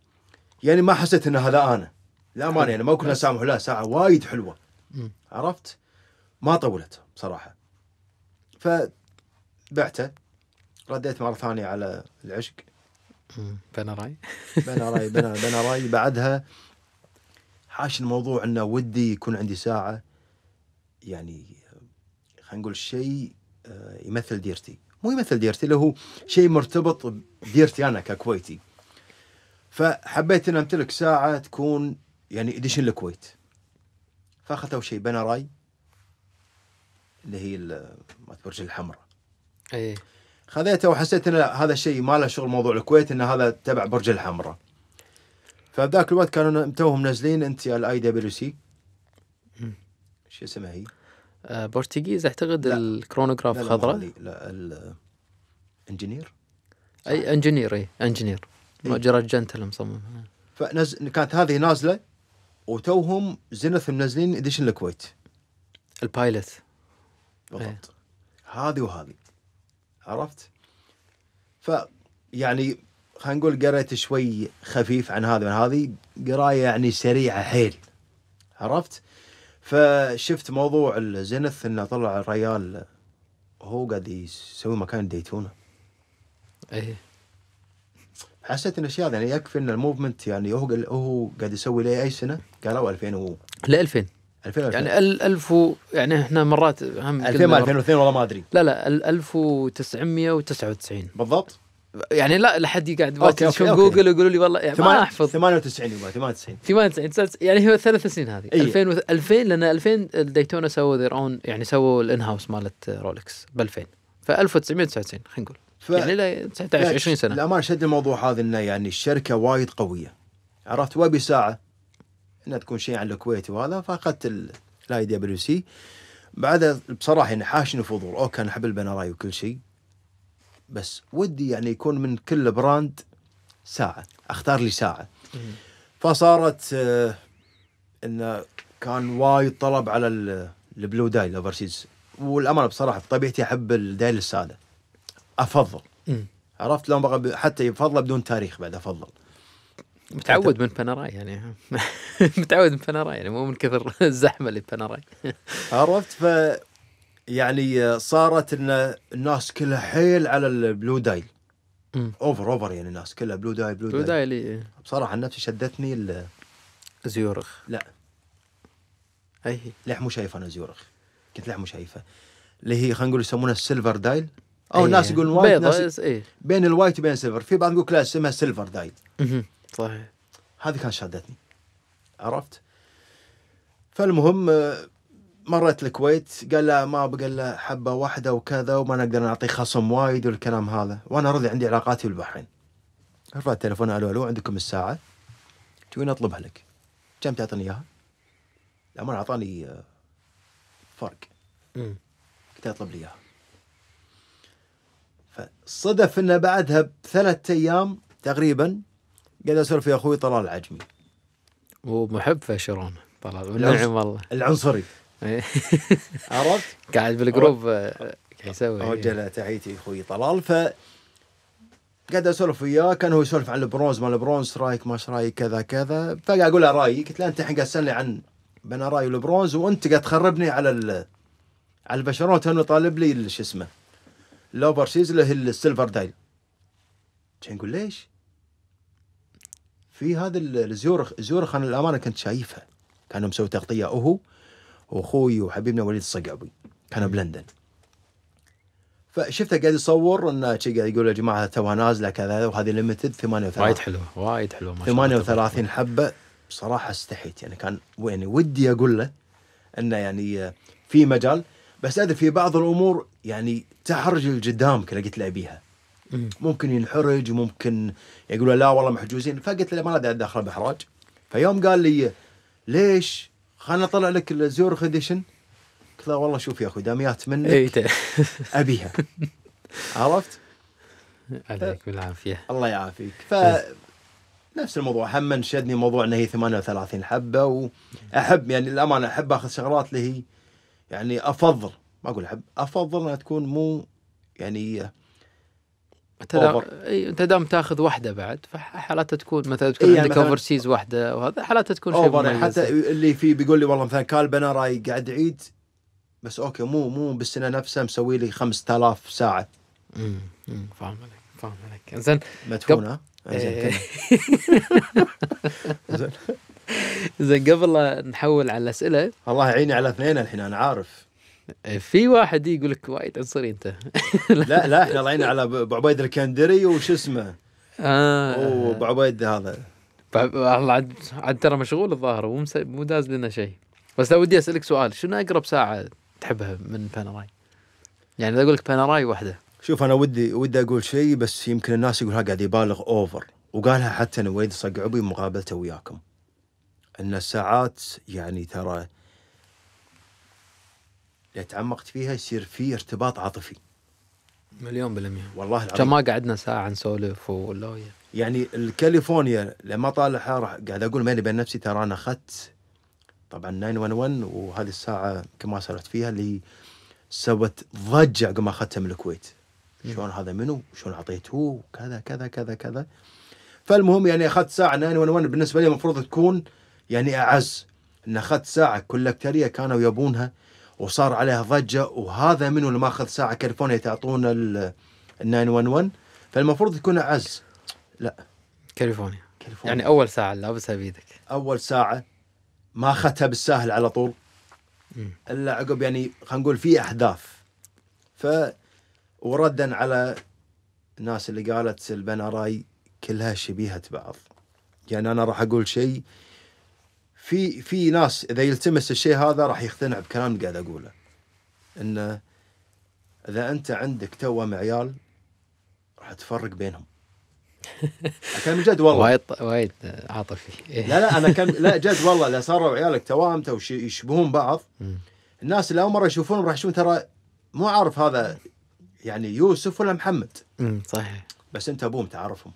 Speaker 2: يعني ما حسيت ان هذا انا لا ماني يعني ما كنا سامح لا ساعه وايد حلوه عرفت ما طولت بصراحه فبعته رديت مره ثانيه على العشق بنراي بنراي بنراي [laughs] بعدها حاش الموضوع انه ودي يكون عندي ساعه يعني خلينا نقول شيء آه، يمثل ديرتي مو يمثل ديرتي اللي هو شيء مرتبط بديرتي انا ككويتي فحبيت ان امتلك ساعه تكون يعني اديشن الكويت فاخذت شيء بنراي اللي هي مالت برج الحمراء اي خذيته وحسيت ان هذا الشيء ما له شغل موضوع الكويت ان هذا تبع برج الحمراء فذاك الوقت كانوا توهم نازلين انت الاي دبليو سي شو اسمها هي؟ آه، برتغيز اعتقد الكرونوغراف خضراء لا
Speaker 1: الانجينير اي انجينير اي انجينير مؤجرات جنتل
Speaker 2: اللي فنزل كانت هذه نازله وتوهم زينث منزلين اديشن الكويت البايلوت بالضبط إيه. هذه وهذه عرفت؟ ف يعني خلينا نقول قريت شوي خفيف عن هذه وعن هذه قرايه يعني سريعه حيل عرفت؟ فشفت موضوع الزينث انه طلع الريال هو قاعد يسوي مكان ديتونه ايه حسيت ان الاشياء يعني يكفي ان الموفمنت يعني هو هو قاعد يسوي لي اي سنه؟ قالوا 2000 و لا 2000 2000 يعني
Speaker 1: 1000 و... يعني احنا مرات هم 2000 ما 2002 والله ما ادري لا لا 1999 بالضبط يعني لا لحد يقعد يشوف جوجل ويقولوا لي والله يعني ما احفظ
Speaker 2: 98 يبغى
Speaker 1: 98 98 يعني هو ثلاث سنين هذه 2000 2000 لان 2000 الديتونا سووا ذير اون يعني سووا الان هاوس مالت رولكس ب 2000 ف
Speaker 2: 1999 خلينا نقول ف... يعني لا 19 20 سنه الامانه شد الموضوع هذا انه يعني الشركه وايد قويه عرفت وابي ساعه انها تكون شيء عن الكويت وهذا فاخذت الاي دبليو سي بعدها بصراحه يعني حاشني فضول اوكي انا احب البنراي وكل شيء بس ودي يعني يكون من كل براند ساعه اختار لي ساعه فصارت آه، انه كان وايد طلب على البلو دايل اوفرسيز والامانه بصراحه بطبيعتي احب الدايل الساده افضل عرفت لو حتى يفضل بدون تاريخ بعد افضل متعود من باناراي يعني
Speaker 1: [laughs] متعود من باناراي يعني مو من كثر [laughs] الزحمه اللي
Speaker 2: باناراي عرفت ف يعني صارت ان الناس كلها حيل على البلو دايل اوفر اوفر يعني الناس كلها بلو دايل بلو, بلو دايل, دايل إيه. بصراحه نفسي شدتني ال زيورخ لا اي لح مو شايف انا زيورخ كنت لح مو شايفه اللي هي خلينا نقول يسمونها السيلفر دايل او أيه. الناس يقولون وايت ناس إيه؟ بين الوايت وبين السيلفر في بعض يقول لا اسمها سيلفر دايل صحيح هذه كانت شدتني عرفت فالمهم مرت الكويت قال لا ما بقى له حبه واحده وكذا وما نقدر نعطيه خصم وايد والكلام هذا وانا رضي عندي علاقاتي بالبحرين ارفع التليفون الو الو عندكم الساعه تو اطلبها لك كم تعطيني اياها؟ الامانه اعطاني آه، فرق قلت اطلب لي اياها فصدف انه بعدها بثلاث ايام تقريبا قاعد اسولف يا اخوي طلال العجمي ومحب فشرون طلال نعم والله العنصري [laughs] عرفت؟ قاعد بالجروب آه، يسوي اوجه له تحيتي اخوي طلال ف قاعد اسولف وياه كان هو يسولف عن البرونز مال البرونز رايك ما رايك كذا كذا فقاعد اقول له رايي قلت له انت الحين قاعد تسالني عن بين راي والبرونز وانت قاعد تخربني على ال... على البشرون تو طالب لي شو اسمه الاوفر سيز اللي هي السيلفر دايل كان يقول ليش؟ في هذا الزيورخ زيورخ انا الامانه كنت شايفها كانوا مسوي تغطيه وهو واخوي وحبيبنا وليد الصقعبي كانوا بلندن فشفته قاعد يصور انه قاعد يقول يا جماعه توها نازله كذا وهذه ليمتد 38 وايد حلوه وايد حلوه 38 حبه بصراحه استحيت يعني كان يعني ودي اقول له انه يعني في مجال بس ادري في بعض الامور يعني تحرج اللي قدامك قلت له ابيها ممكن ينحرج وممكن يقول لا والله محجوزين فقلت له ما ادري ادخله باحراج فيوم قال لي ليش خلنا نطلع لك الزيورخ اديشن قلت له والله شوف يا اخوي داميات منك إيه، إيه. ابيها [laughs] عرفت؟ عليك بالعافيه الله يعافيك ف إيه. نفس الموضوع هم شدني موضوع ان هي 38 حبه واحب يعني الامانه احب اخذ شغلات اللي هي يعني افضل ما اقول احب افضل انها تكون مو يعني انت دام
Speaker 1: انت دام تاخذ واحده بعد فحالاتها تكون مثلا تكون إيه عندك اوفر سيز واحده وهذا حالاتها تكون شيء يعني مميز حتى
Speaker 2: اللي في بيقول لي والله مثلا كالبنا راي قاعد عيد بس اوكي مو مو بالسنه نفسها مسوي لي 5000 ساعه
Speaker 1: امم فاهم عليك فاهم عليك زين مدفونه زين إيه. [laughs] زين قبل نحول على الاسئله الله
Speaker 2: يعيني على اثنين الحين انا عارف في واحد يقول لك وايد عنصري انت [laughs] لا لا احنا طالعين على ابو عبيد الكندري وش اسمه اه ابو عبيد هذا
Speaker 1: والله عاد عاد ترى مشغول الظاهر مو داز لنا شيء بس لو ودي اسالك سؤال شنو اقرب ساعه تحبها من باناراي؟ يعني اذا اقول لك باناراي واحده
Speaker 2: شوف انا ودي ودي اقول شيء بس يمكن الناس يقولها قاعد يبالغ اوفر وقالها حتى نويد صقعبي مقابلته وياكم ان الساعات يعني ترى اذا تعمقت فيها يصير في ارتباط عاطفي مليون بالمية والله العظيم ما قعدنا ساعة نسولف ولا يعني الكاليفورنيا لما طالعها راح قاعد اقول ماني بين نفسي ترى انا اخذت طبعا 911 وهذه الساعة كما سولفت فيها اللي سوت ضجة عقب ما اخذتها من الكويت شلون هذا منو؟ شلون اعطيته؟ كذا كذا كذا كذا فالمهم يعني اخذت ساعة 911 بالنسبة لي المفروض تكون يعني اعز ان اخذت ساعة كولكترية كانوا يبونها وصار عليها ضجه وهذا منو اللي ماخذ ساعه كاليفورنيا تعطونا ال 911 فالمفروض تكون اعز لا كاليفورنيا كاليفورنيا يعني اول ساعه لابسها بيدك اول ساعه ما اخذتها بالساهل على طول الا عقب يعني خلينا نقول في احداث ف وردا على الناس اللي قالت البناراي كلها شبيهه بعض يعني انا راح اقول شيء في في ناس اذا يلتمس الشيء هذا راح يقتنع بكلام قاعد اقوله انه اذا انت عندك تو معيال راح تفرق بينهم [laughs] كان جد والله وايد
Speaker 1: وايد عاطفي لا لا انا كان لا جد
Speaker 2: والله اذا صاروا عيالك تو يشبهون بعض [laughs] الناس اللي اول مره يشوفونهم راح يشوفون ترى مو عارف هذا يعني يوسف ولا محمد صحيح بس انت ابوهم تعرفهم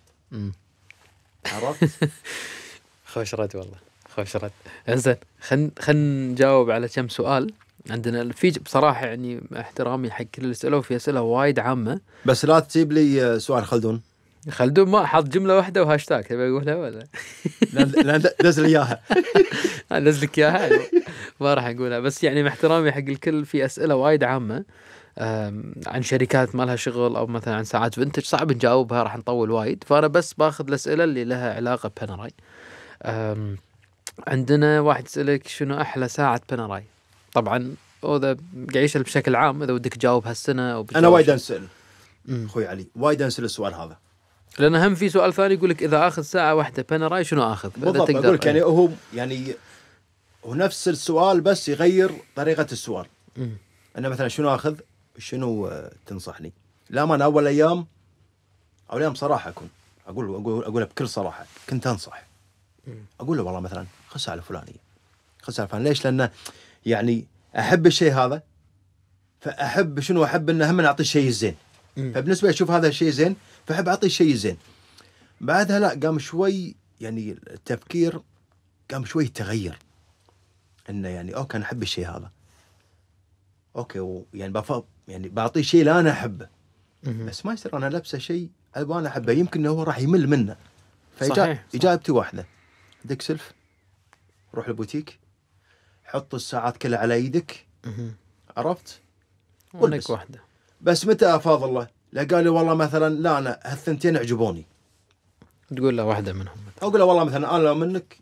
Speaker 2: عرفت؟
Speaker 1: [laughs] خوش رد والله خوش رد انزين خلينا خلينا نجاوب على كم سؤال عندنا في بصراحه يعني احترامي حق كل اللي سالوا في اسئله وايد عامه
Speaker 2: بس لا تجيب لي سؤال خلدون
Speaker 1: خلدون ما حط جمله واحده وهاشتاج تبي اقولها ولا؟ لا نزل اياها [laughs] نزل لك اياها ما راح اقولها بس يعني مع احترامي حق الكل في اسئله وايد عامه عن شركات ما لها شغل او مثلا عن ساعات فنتج صعب نجاوبها راح نطول وايد فانا بس باخذ الاسئله اللي لها علاقه ببنراي عندنا واحد يسألك شنو أحلى ساعة بنراي طبعا وذا قاعد يسأل بشكل عام إذا ودك تجاوب هالسنة أو أنا وايد أنسأل
Speaker 2: أخوي علي وايد أنسأل السؤال هذا
Speaker 1: لأن هم في سؤال ثاني يقول لك إذا آخذ ساعة واحدة بنراي شنو آخذ بالضبط أقول لك يعني, يعني
Speaker 2: هو يعني هو نفس السؤال بس يغير طريقة السؤال أنا مثلا شنو آخذ شنو آه، تنصحني لا ما أنا أول أيام أول أيام صراحة أكون أقول أقول أقول بكل صراحة كنت أنصح أقول له والله مثلا خسارة الفلانية فلانيه الفلانية ليش؟ لأن يعني احب الشيء هذا فاحب شنو احب انه هم نعطي الشيء الزين فبالنسبه لي اشوف هذا الشيء زين فاحب اعطي الشيء الزين بعدها لا قام شوي يعني التفكير قام شوي تغير انه يعني اوكي انا احب الشيء هذا اوكي ويعني يعني بف... يعني بعطيه شيء لا انا احبه بس ما يصير انا لابسه شيء انا احبه يمكن هو راح يمل منه فاجابتي واحده ديك سلف روح البوتيك حط الساعات كلها على ايدك عرفت؟ ولك واحده بس متى افاض الله؟ لا قال لي والله مثلا لا انا هالثنتين عجبوني تقول له واحده منهم اقول له والله مثلا انا لو منك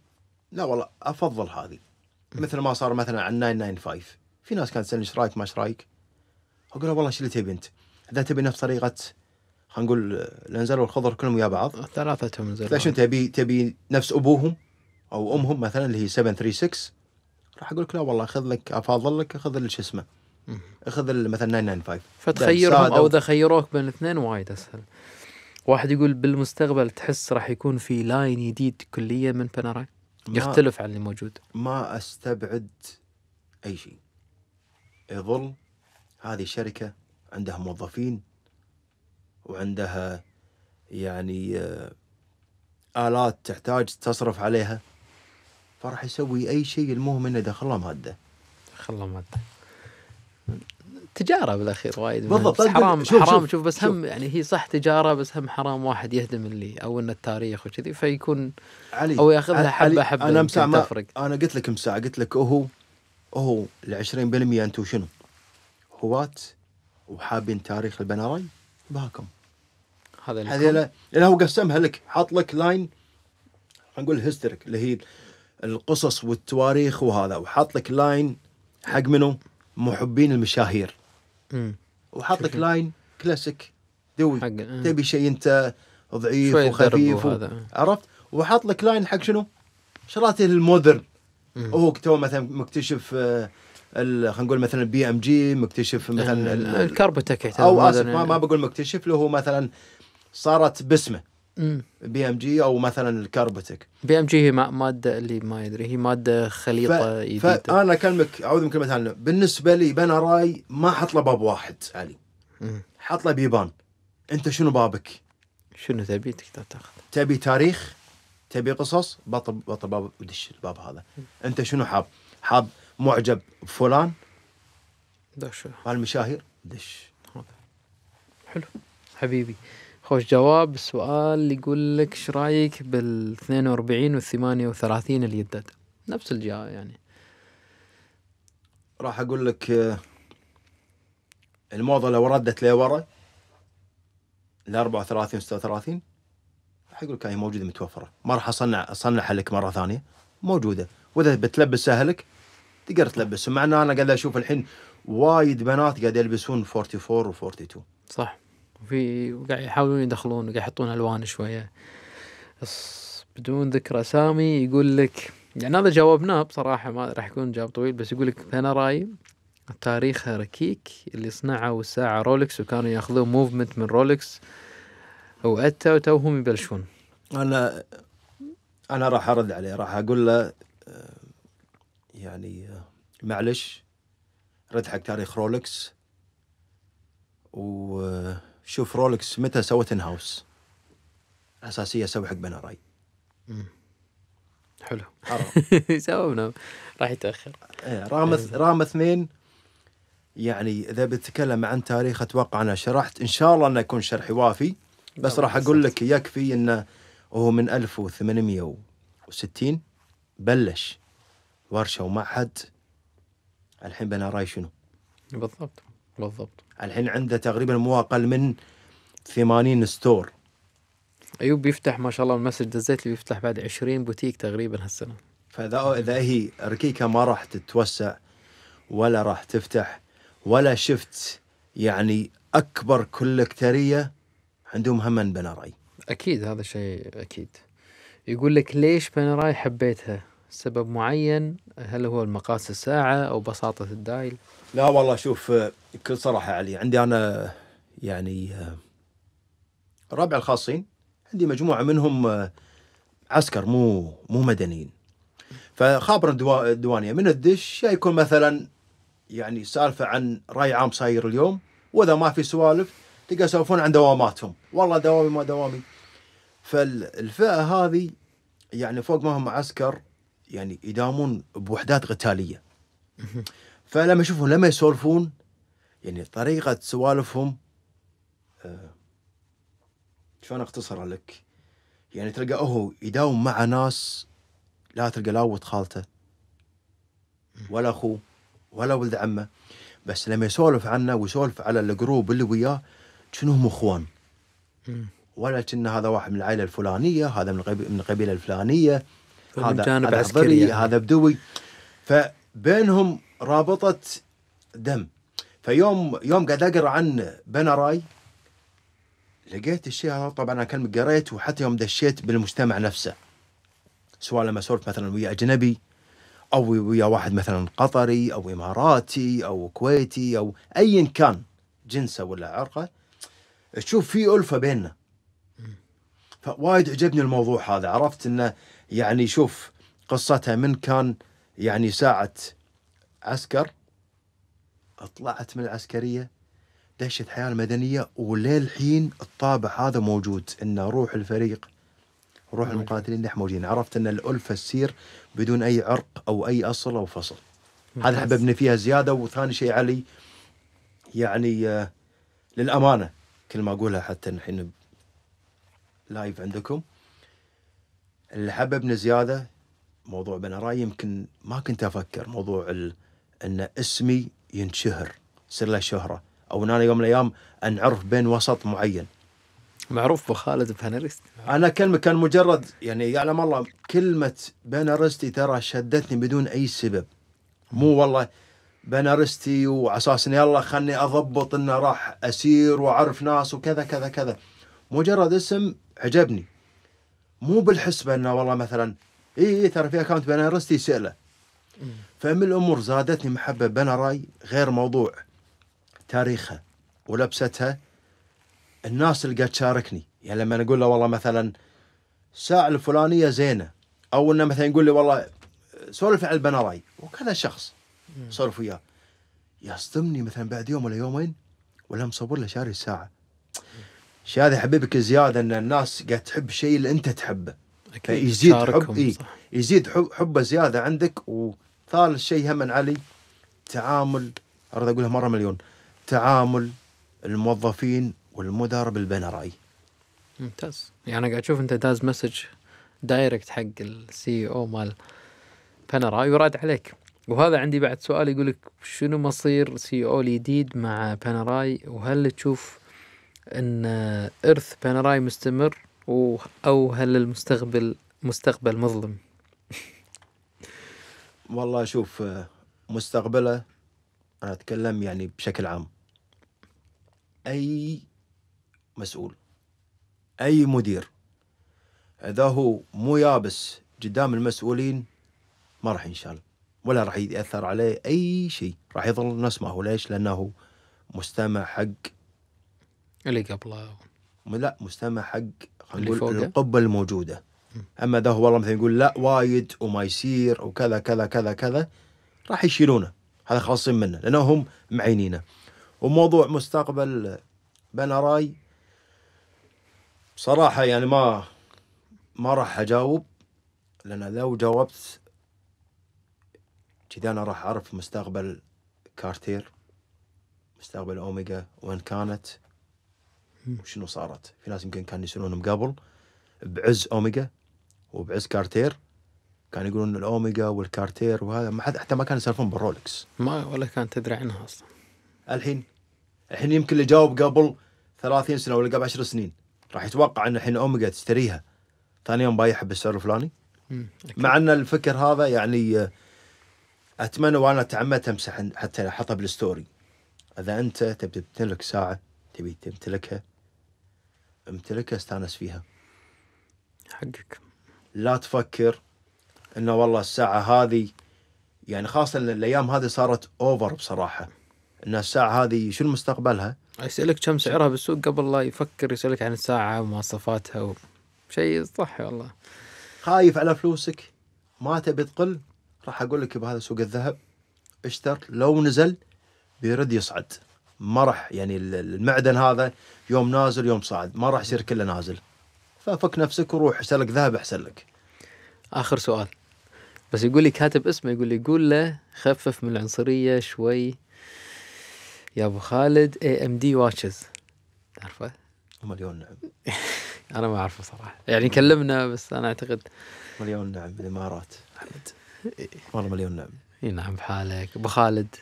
Speaker 2: لا والله افضل هذه مثل ما صار مثلا على 995 في ناس كانت تسالني ايش رايك ما ايش رايك؟ اقول له والله ايش اللي تبي انت؟ اذا تبي نفس طريقه خلينا نقول الانزل والخضر كلهم ويا بعض ثلاثتهم انزل ليش تبي تبي نفس ابوهم او امهم مثلا اللي هي 736 راح اقول لك لا والله خذ لك افاضل لك اخذ شو اسمه اخذ مثلا 995 فتخيرهم او اذا
Speaker 1: خيروك بين الاثنين وايد اسهل واحد يقول بالمستقبل تحس راح يكون في لاين جديد
Speaker 2: كليا من بنراي يختلف عن اللي موجود ما استبعد اي شيء يظل هذه الشركه عندها موظفين وعندها يعني آه، آلات تحتاج تصرف عليها فراح يسوي اي شيء المهم انه دخله ماده دخله ماده تجاره بالاخير وايد بالضبط طيب، حرام شوف حرام شوف, شوف بس شوف هم
Speaker 1: يعني هي صح تجاره بس هم حرام واحد يهدم اللي او ان التاريخ وكذي فيكون علي او ياخذها حبه حبه انا مساع تفرق
Speaker 2: انا قلت لك مساع قلت لك هو هو ال 20% انتم شنو؟ هواة وحابين تاريخ البنراي باكم هذا هذيلا لا هو قسمها لك حاط لك لاين خلينا نقول هيستريك اللي هي القصص والتواريخ وهذا وحاط لك لاين حق منو؟ محبين المشاهير وحاط لك لاين كلاسيك دوي آه. تبي شيء انت ضعيف وخفيف و... عرفت؟ وحاط لك لاين حق شنو؟ شغلات المودرن هو تو مثلا مكتشف آه، خلينا نقول مثلا البي ام جي مكتشف مثلا الكربتك او اسف ما, ما بقول مكتشف له هو مثلا صارت باسمه بي ام جي او مثلا الكربتك
Speaker 1: بي ام جي هي ماده اللي ما يدري هي ماده خليطه ف...
Speaker 2: فانا اكلمك اعوذ من كلمه ثانيه بالنسبه لي بنا راي ما حط له باب واحد علي حط له بيبان انت شنو بابك؟ شنو تبي تقدر تاخذ تبي تاريخ تبي قصص بطل بطل باب ودش الباب هذا انت شنو حاب؟ حاب معجب بفلان دش المشاهير دش
Speaker 1: حلو حبيبي خوش جواب السؤال يقول لك ايش رايك بال 42 وال 38 اليدد نفس الجهه يعني
Speaker 2: راح اقول لك آه، الموضه لو ردت لورا ل 34 36 راح اقول لك هي موجوده متوفره ما راح اصنع اصنعها لك مره ثانيه موجوده واذا بتلبس اهلك تقدر تلبسهم مع ان انا قاعد اشوف الحين وايد بنات قاعد يلبسون 44 و42
Speaker 1: صح وفي وقاعد يحاولون يدخلون وقاعد يحطون الوان شويه بدون ذكر اسامي يقول لك يعني هذا جاوبناه بصراحه ما راح يكون جواب طويل بس يقول لك انا رايي تاريخها ركيك اللي صنعوا الساعة رولكس وكانوا ياخذون موفمنت من رولكس وأتى وتوهم يبلشون
Speaker 2: أنا أنا راح أرد عليه راح أقول له آه، يعني آه، معلش رد حق تاريخ رولكس و آه، شوف رولكس متى سوت ان هاوس اساسيه سوي حق بناراي حلو [laughs]
Speaker 1: سوينا راح يتاخر
Speaker 2: إيه، رغم إيه. رغم اثنين يعني اذا بتتكلم عن تاريخ اتوقع انا شرحت ان شاء الله انه يكون شرحي وافي
Speaker 1: بس راح اقول
Speaker 2: لك يكفي انه هو من 1860 بلش ورشه ومعهد الحين راي شنو؟ بالضبط بالضبط الحين عنده تقريبا مو اقل من 80 ستور ايوب بيفتح ما شاء الله المسجد الزيت بيفتح بعد
Speaker 1: 20 بوتيك تقريبا هالسنه
Speaker 2: فاذا اذا هي ركيكه ما راح تتوسع ولا راح تفتح ولا شفت يعني اكبر كولكتريه عندهم هم بنراي اكيد هذا شيء اكيد يقول لك
Speaker 1: ليش بنراي حبيتها سبب معين هل هو المقاس الساعه او بساطه
Speaker 2: الدايل لا والله شوف آه، بكل صراحة علي عندي أنا آه، يعني آه، ربع الخاصين عندي مجموعة منهم عسكر مو مو مدنيين فخابر الديوانية من الدش يكون مثلا يعني سالفة عن رأي عام صاير اليوم وإذا ما في سوالف تلقى يسولفون عن دواماتهم والله دوامي ما دوامي فالفئة هذه يعني فوق ما هم عسكر يعني يداومون بوحدات قتالية فلما اشوفهم لما يسولفون يعني طريقة سوالفهم آه شلون اختصرها لك؟ يعني تلقى هو يداوم مع ناس لا تلقى لا ولد خالته ولا اخوه ولا ولد عمه بس لما يسولف عنه ويسولف على الجروب اللي وياه شنو هم اخوان ولا كنا هذا واحد من العائله الفلانيه هذا من من القبيله الفلانيه هذا جانب عسكري يعني. هذا بدوي فبينهم رابطة دم فيوم يوم قاعد اقرا عن بنراي لقيت الشيء هذا طبعا انا كلمة قريت وحتى يوم دشيت بالمجتمع نفسه سواء لما سولف مثلا ويا اجنبي او ويا واحد مثلا قطري او اماراتي او كويتي او ايا كان جنسه ولا عرقه تشوف في الفه بيننا فوايد عجبني الموضوع هذا عرفت انه يعني شوف قصتها من كان يعني ساعه عسكر طلعت من العسكريه دهشه حياه المدنيه وللحين الطابع هذا موجود ان روح الفريق روح المقاتلين نحن موجودين عرفت ان الالفه تسير بدون اي عرق او اي اصل او فصل هذا حببنا فيها زياده وثاني شيء علي يعني آه، للامانه كل ما اقولها حتى الحين لايف عندكم اللي حببنا زياده موضوع راي يمكن ما كنت افكر موضوع ال... ان اسمي ينشهر يصير له شهره او ان انا يوم من الايام انعرف بين وسط معين معروف بخالد بهنرست انا كلمه كان مجرد يعني يعلم الله كلمه بنرستي ترى شدتني بدون اي سبب مو والله بنرستي وعساس اني يلا خلني اضبط انه راح اسير واعرف ناس وكذا كذا كذا مجرد اسم عجبني مو بالحسبه انه والله مثلا اي إيه ترى في اكونت بنرستي سئله فمن الأمور زادتني محبة بنراي غير موضوع تاريخها ولبستها الناس اللي قاعد تشاركني يعني لما أقول له والله مثلا الساعة الفلانية زينة أو أنه مثلا يقول لي والله سولف على البنراي وكذا شخص سولف وياه يصدمني مثلا بعد يوم ولا يومين ولا مصور له شاري الساعة شيء هذا حبيبك زيادة أن الناس قاعد تحب الشيء اللي أنت تحبه إيه، يزيد حب إيه يزيد حب حبه زيادة عندك و... ثالث شيء هم علي تعامل اريد اقولها مره مليون تعامل الموظفين والمدراء بالبين راي
Speaker 1: ممتاز يعني قاعد اشوف انت داز مسج دايركت حق السي او e مال بانرا وراد عليك وهذا عندي بعد سؤال يقول لك شنو مصير سي او e الجديد مع بانراي وهل تشوف ان ارث بانراي مستمر او هل المستقبل مستقبل مظلم؟
Speaker 2: والله شوف آه، مستقبله أنا أتكلم يعني بشكل عام أي مسؤول أي مدير إذا هو مو يابس قدام المسؤولين ما راح ينشال ولا راح يأثر عليه أي شيء راح يظل نفس ما هو ليش؟ لأنه مستمع حق اللي قبله لا مستمع حق خلينا نقول القبة الموجودة اما ده والله مثلا يقول لا وايد وما يصير وكذا كذا كذا كذا راح يشيلونه هذا خالصين منه لانهم معينينه وموضوع مستقبل بنا راي بصراحة يعني ما ما راح أجاوب لأن لو جاوبت كذا أنا راح أعرف مستقبل كارتير مستقبل أوميجا وين كانت وشنو صارت في ناس يمكن كانوا يسألونهم قبل بعز أوميجا وبعز كارتير كان يقولون الاوميجا والكارتير وهذا ما حتى ما كانوا يسولفون بالرولكس ما ولا كانت تدري عنها اصلا الحين الحين يمكن اللي جاوب قبل 30 سنه ولا قبل 10 سنين راح يتوقع ان الحين اوميجا تشتريها ثاني يوم بايعها بالسعر الفلاني مع ان الفكر هذا يعني اتمنى وانا تعمدت امسح حتى احطها بالستوري اذا انت تبي تمتلك ساعه تبي تمتلكها امتلكها استانس فيها حقك لا تفكر انه والله الساعه هذه يعني خاصه الايام هذه صارت اوفر بصراحه ان الساعه هذه شنو مستقبلها؟
Speaker 1: يسالك كم سعرها بالسوق قبل لا يفكر يسالك عن الساعه ومواصفاتها و... شيء صح والله
Speaker 2: خايف على فلوسك ما تبي تقل راح اقول لك بهذا سوق الذهب اشتر لو نزل بيرد يصعد ما راح يعني المعدن هذا يوم نازل يوم صاعد ما راح يصير كله نازل ففك نفسك وروح احسن لك ذهب احسن لك
Speaker 1: اخر سؤال بس يقول لي كاتب اسمه يقول لي قول له خفف من العنصريه شوي يا ابو خالد اي ام دي واتشز تعرفه؟
Speaker 2: مليون نعم
Speaker 1: [laughs] انا ما اعرفه صراحه يعني كلمنا بس انا اعتقد
Speaker 2: مليون نعم بالامارات احمد
Speaker 1: والله مليون نعم اي نعم بحالك ابو خالد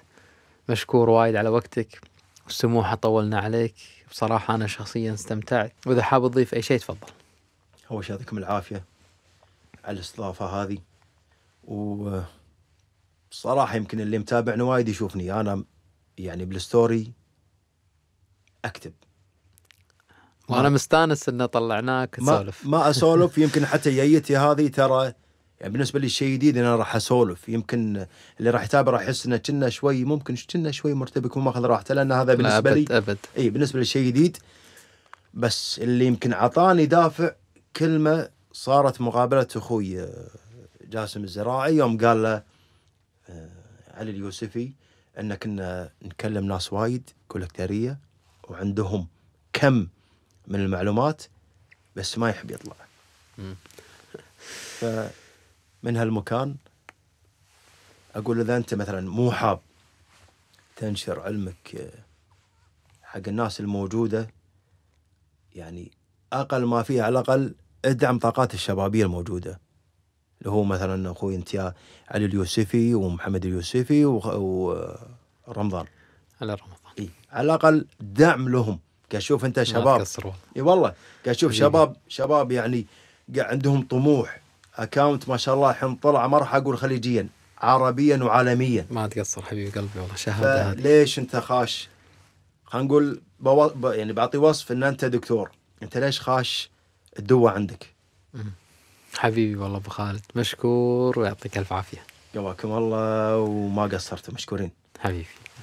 Speaker 1: مشكور وايد على وقتك والسموحه طولنا عليك بصراحه انا شخصيا استمتعت واذا حاب تضيف اي شيء تفضل
Speaker 2: أول شيء يعطيكم العافية على الاستضافة هذه و صراحة يمكن اللي متابعني وايد يشوفني أنا يعني بالستوري أكتب
Speaker 1: وانا مستانس ان طلعناك
Speaker 2: تسولف ما, ما اسولف [laughs] يمكن حتى جيتي هذه ترى يعني بالنسبه لي شيء جديد انا راح اسولف يمكن اللي راح يتابع راح يحس انه كنا شوي ممكن كنا شوي مرتبك وماخذ راحته لان هذا بالنسبه أبد لي ابد اي بالنسبه لي شيء جديد بس اللي يمكن عطاني دافع كلمه صارت مقابله اخوي آه، جاسم الزراعي يوم قال له آه، علي اليوسفي ان كنا نكلم ناس وايد كولكتريه وعندهم كم من المعلومات بس ما يحب يطلع فمن هالمكان اقول اذا انت مثلا مو حاب تنشر علمك آه، حق الناس الموجوده يعني اقل ما فيه على الاقل ادعم طاقات الشبابيه الموجوده اللي هو مثلا اخوي انت علي اليوسفي ومحمد اليوسفي ورمضان على رمضان اي على الاقل دعم لهم كشوف انت شباب اي والله كشوف إيه. شباب شباب يعني عندهم طموح اكاونت ما شاء الله الحين طلع ما راح اقول خليجيا عربيا وعالميا
Speaker 1: ما تقصر حبيبي قلبي والله شهاده
Speaker 2: ليش انت خاش خلينا نقول بو... يعني بعطي وصف ان انت دكتور انت ليش خاش الدوة عندك حبيبي والله أبو خالد مشكور ويعطيك ألف عافية قواكم الله وما قصرتوا مشكورين حبيبي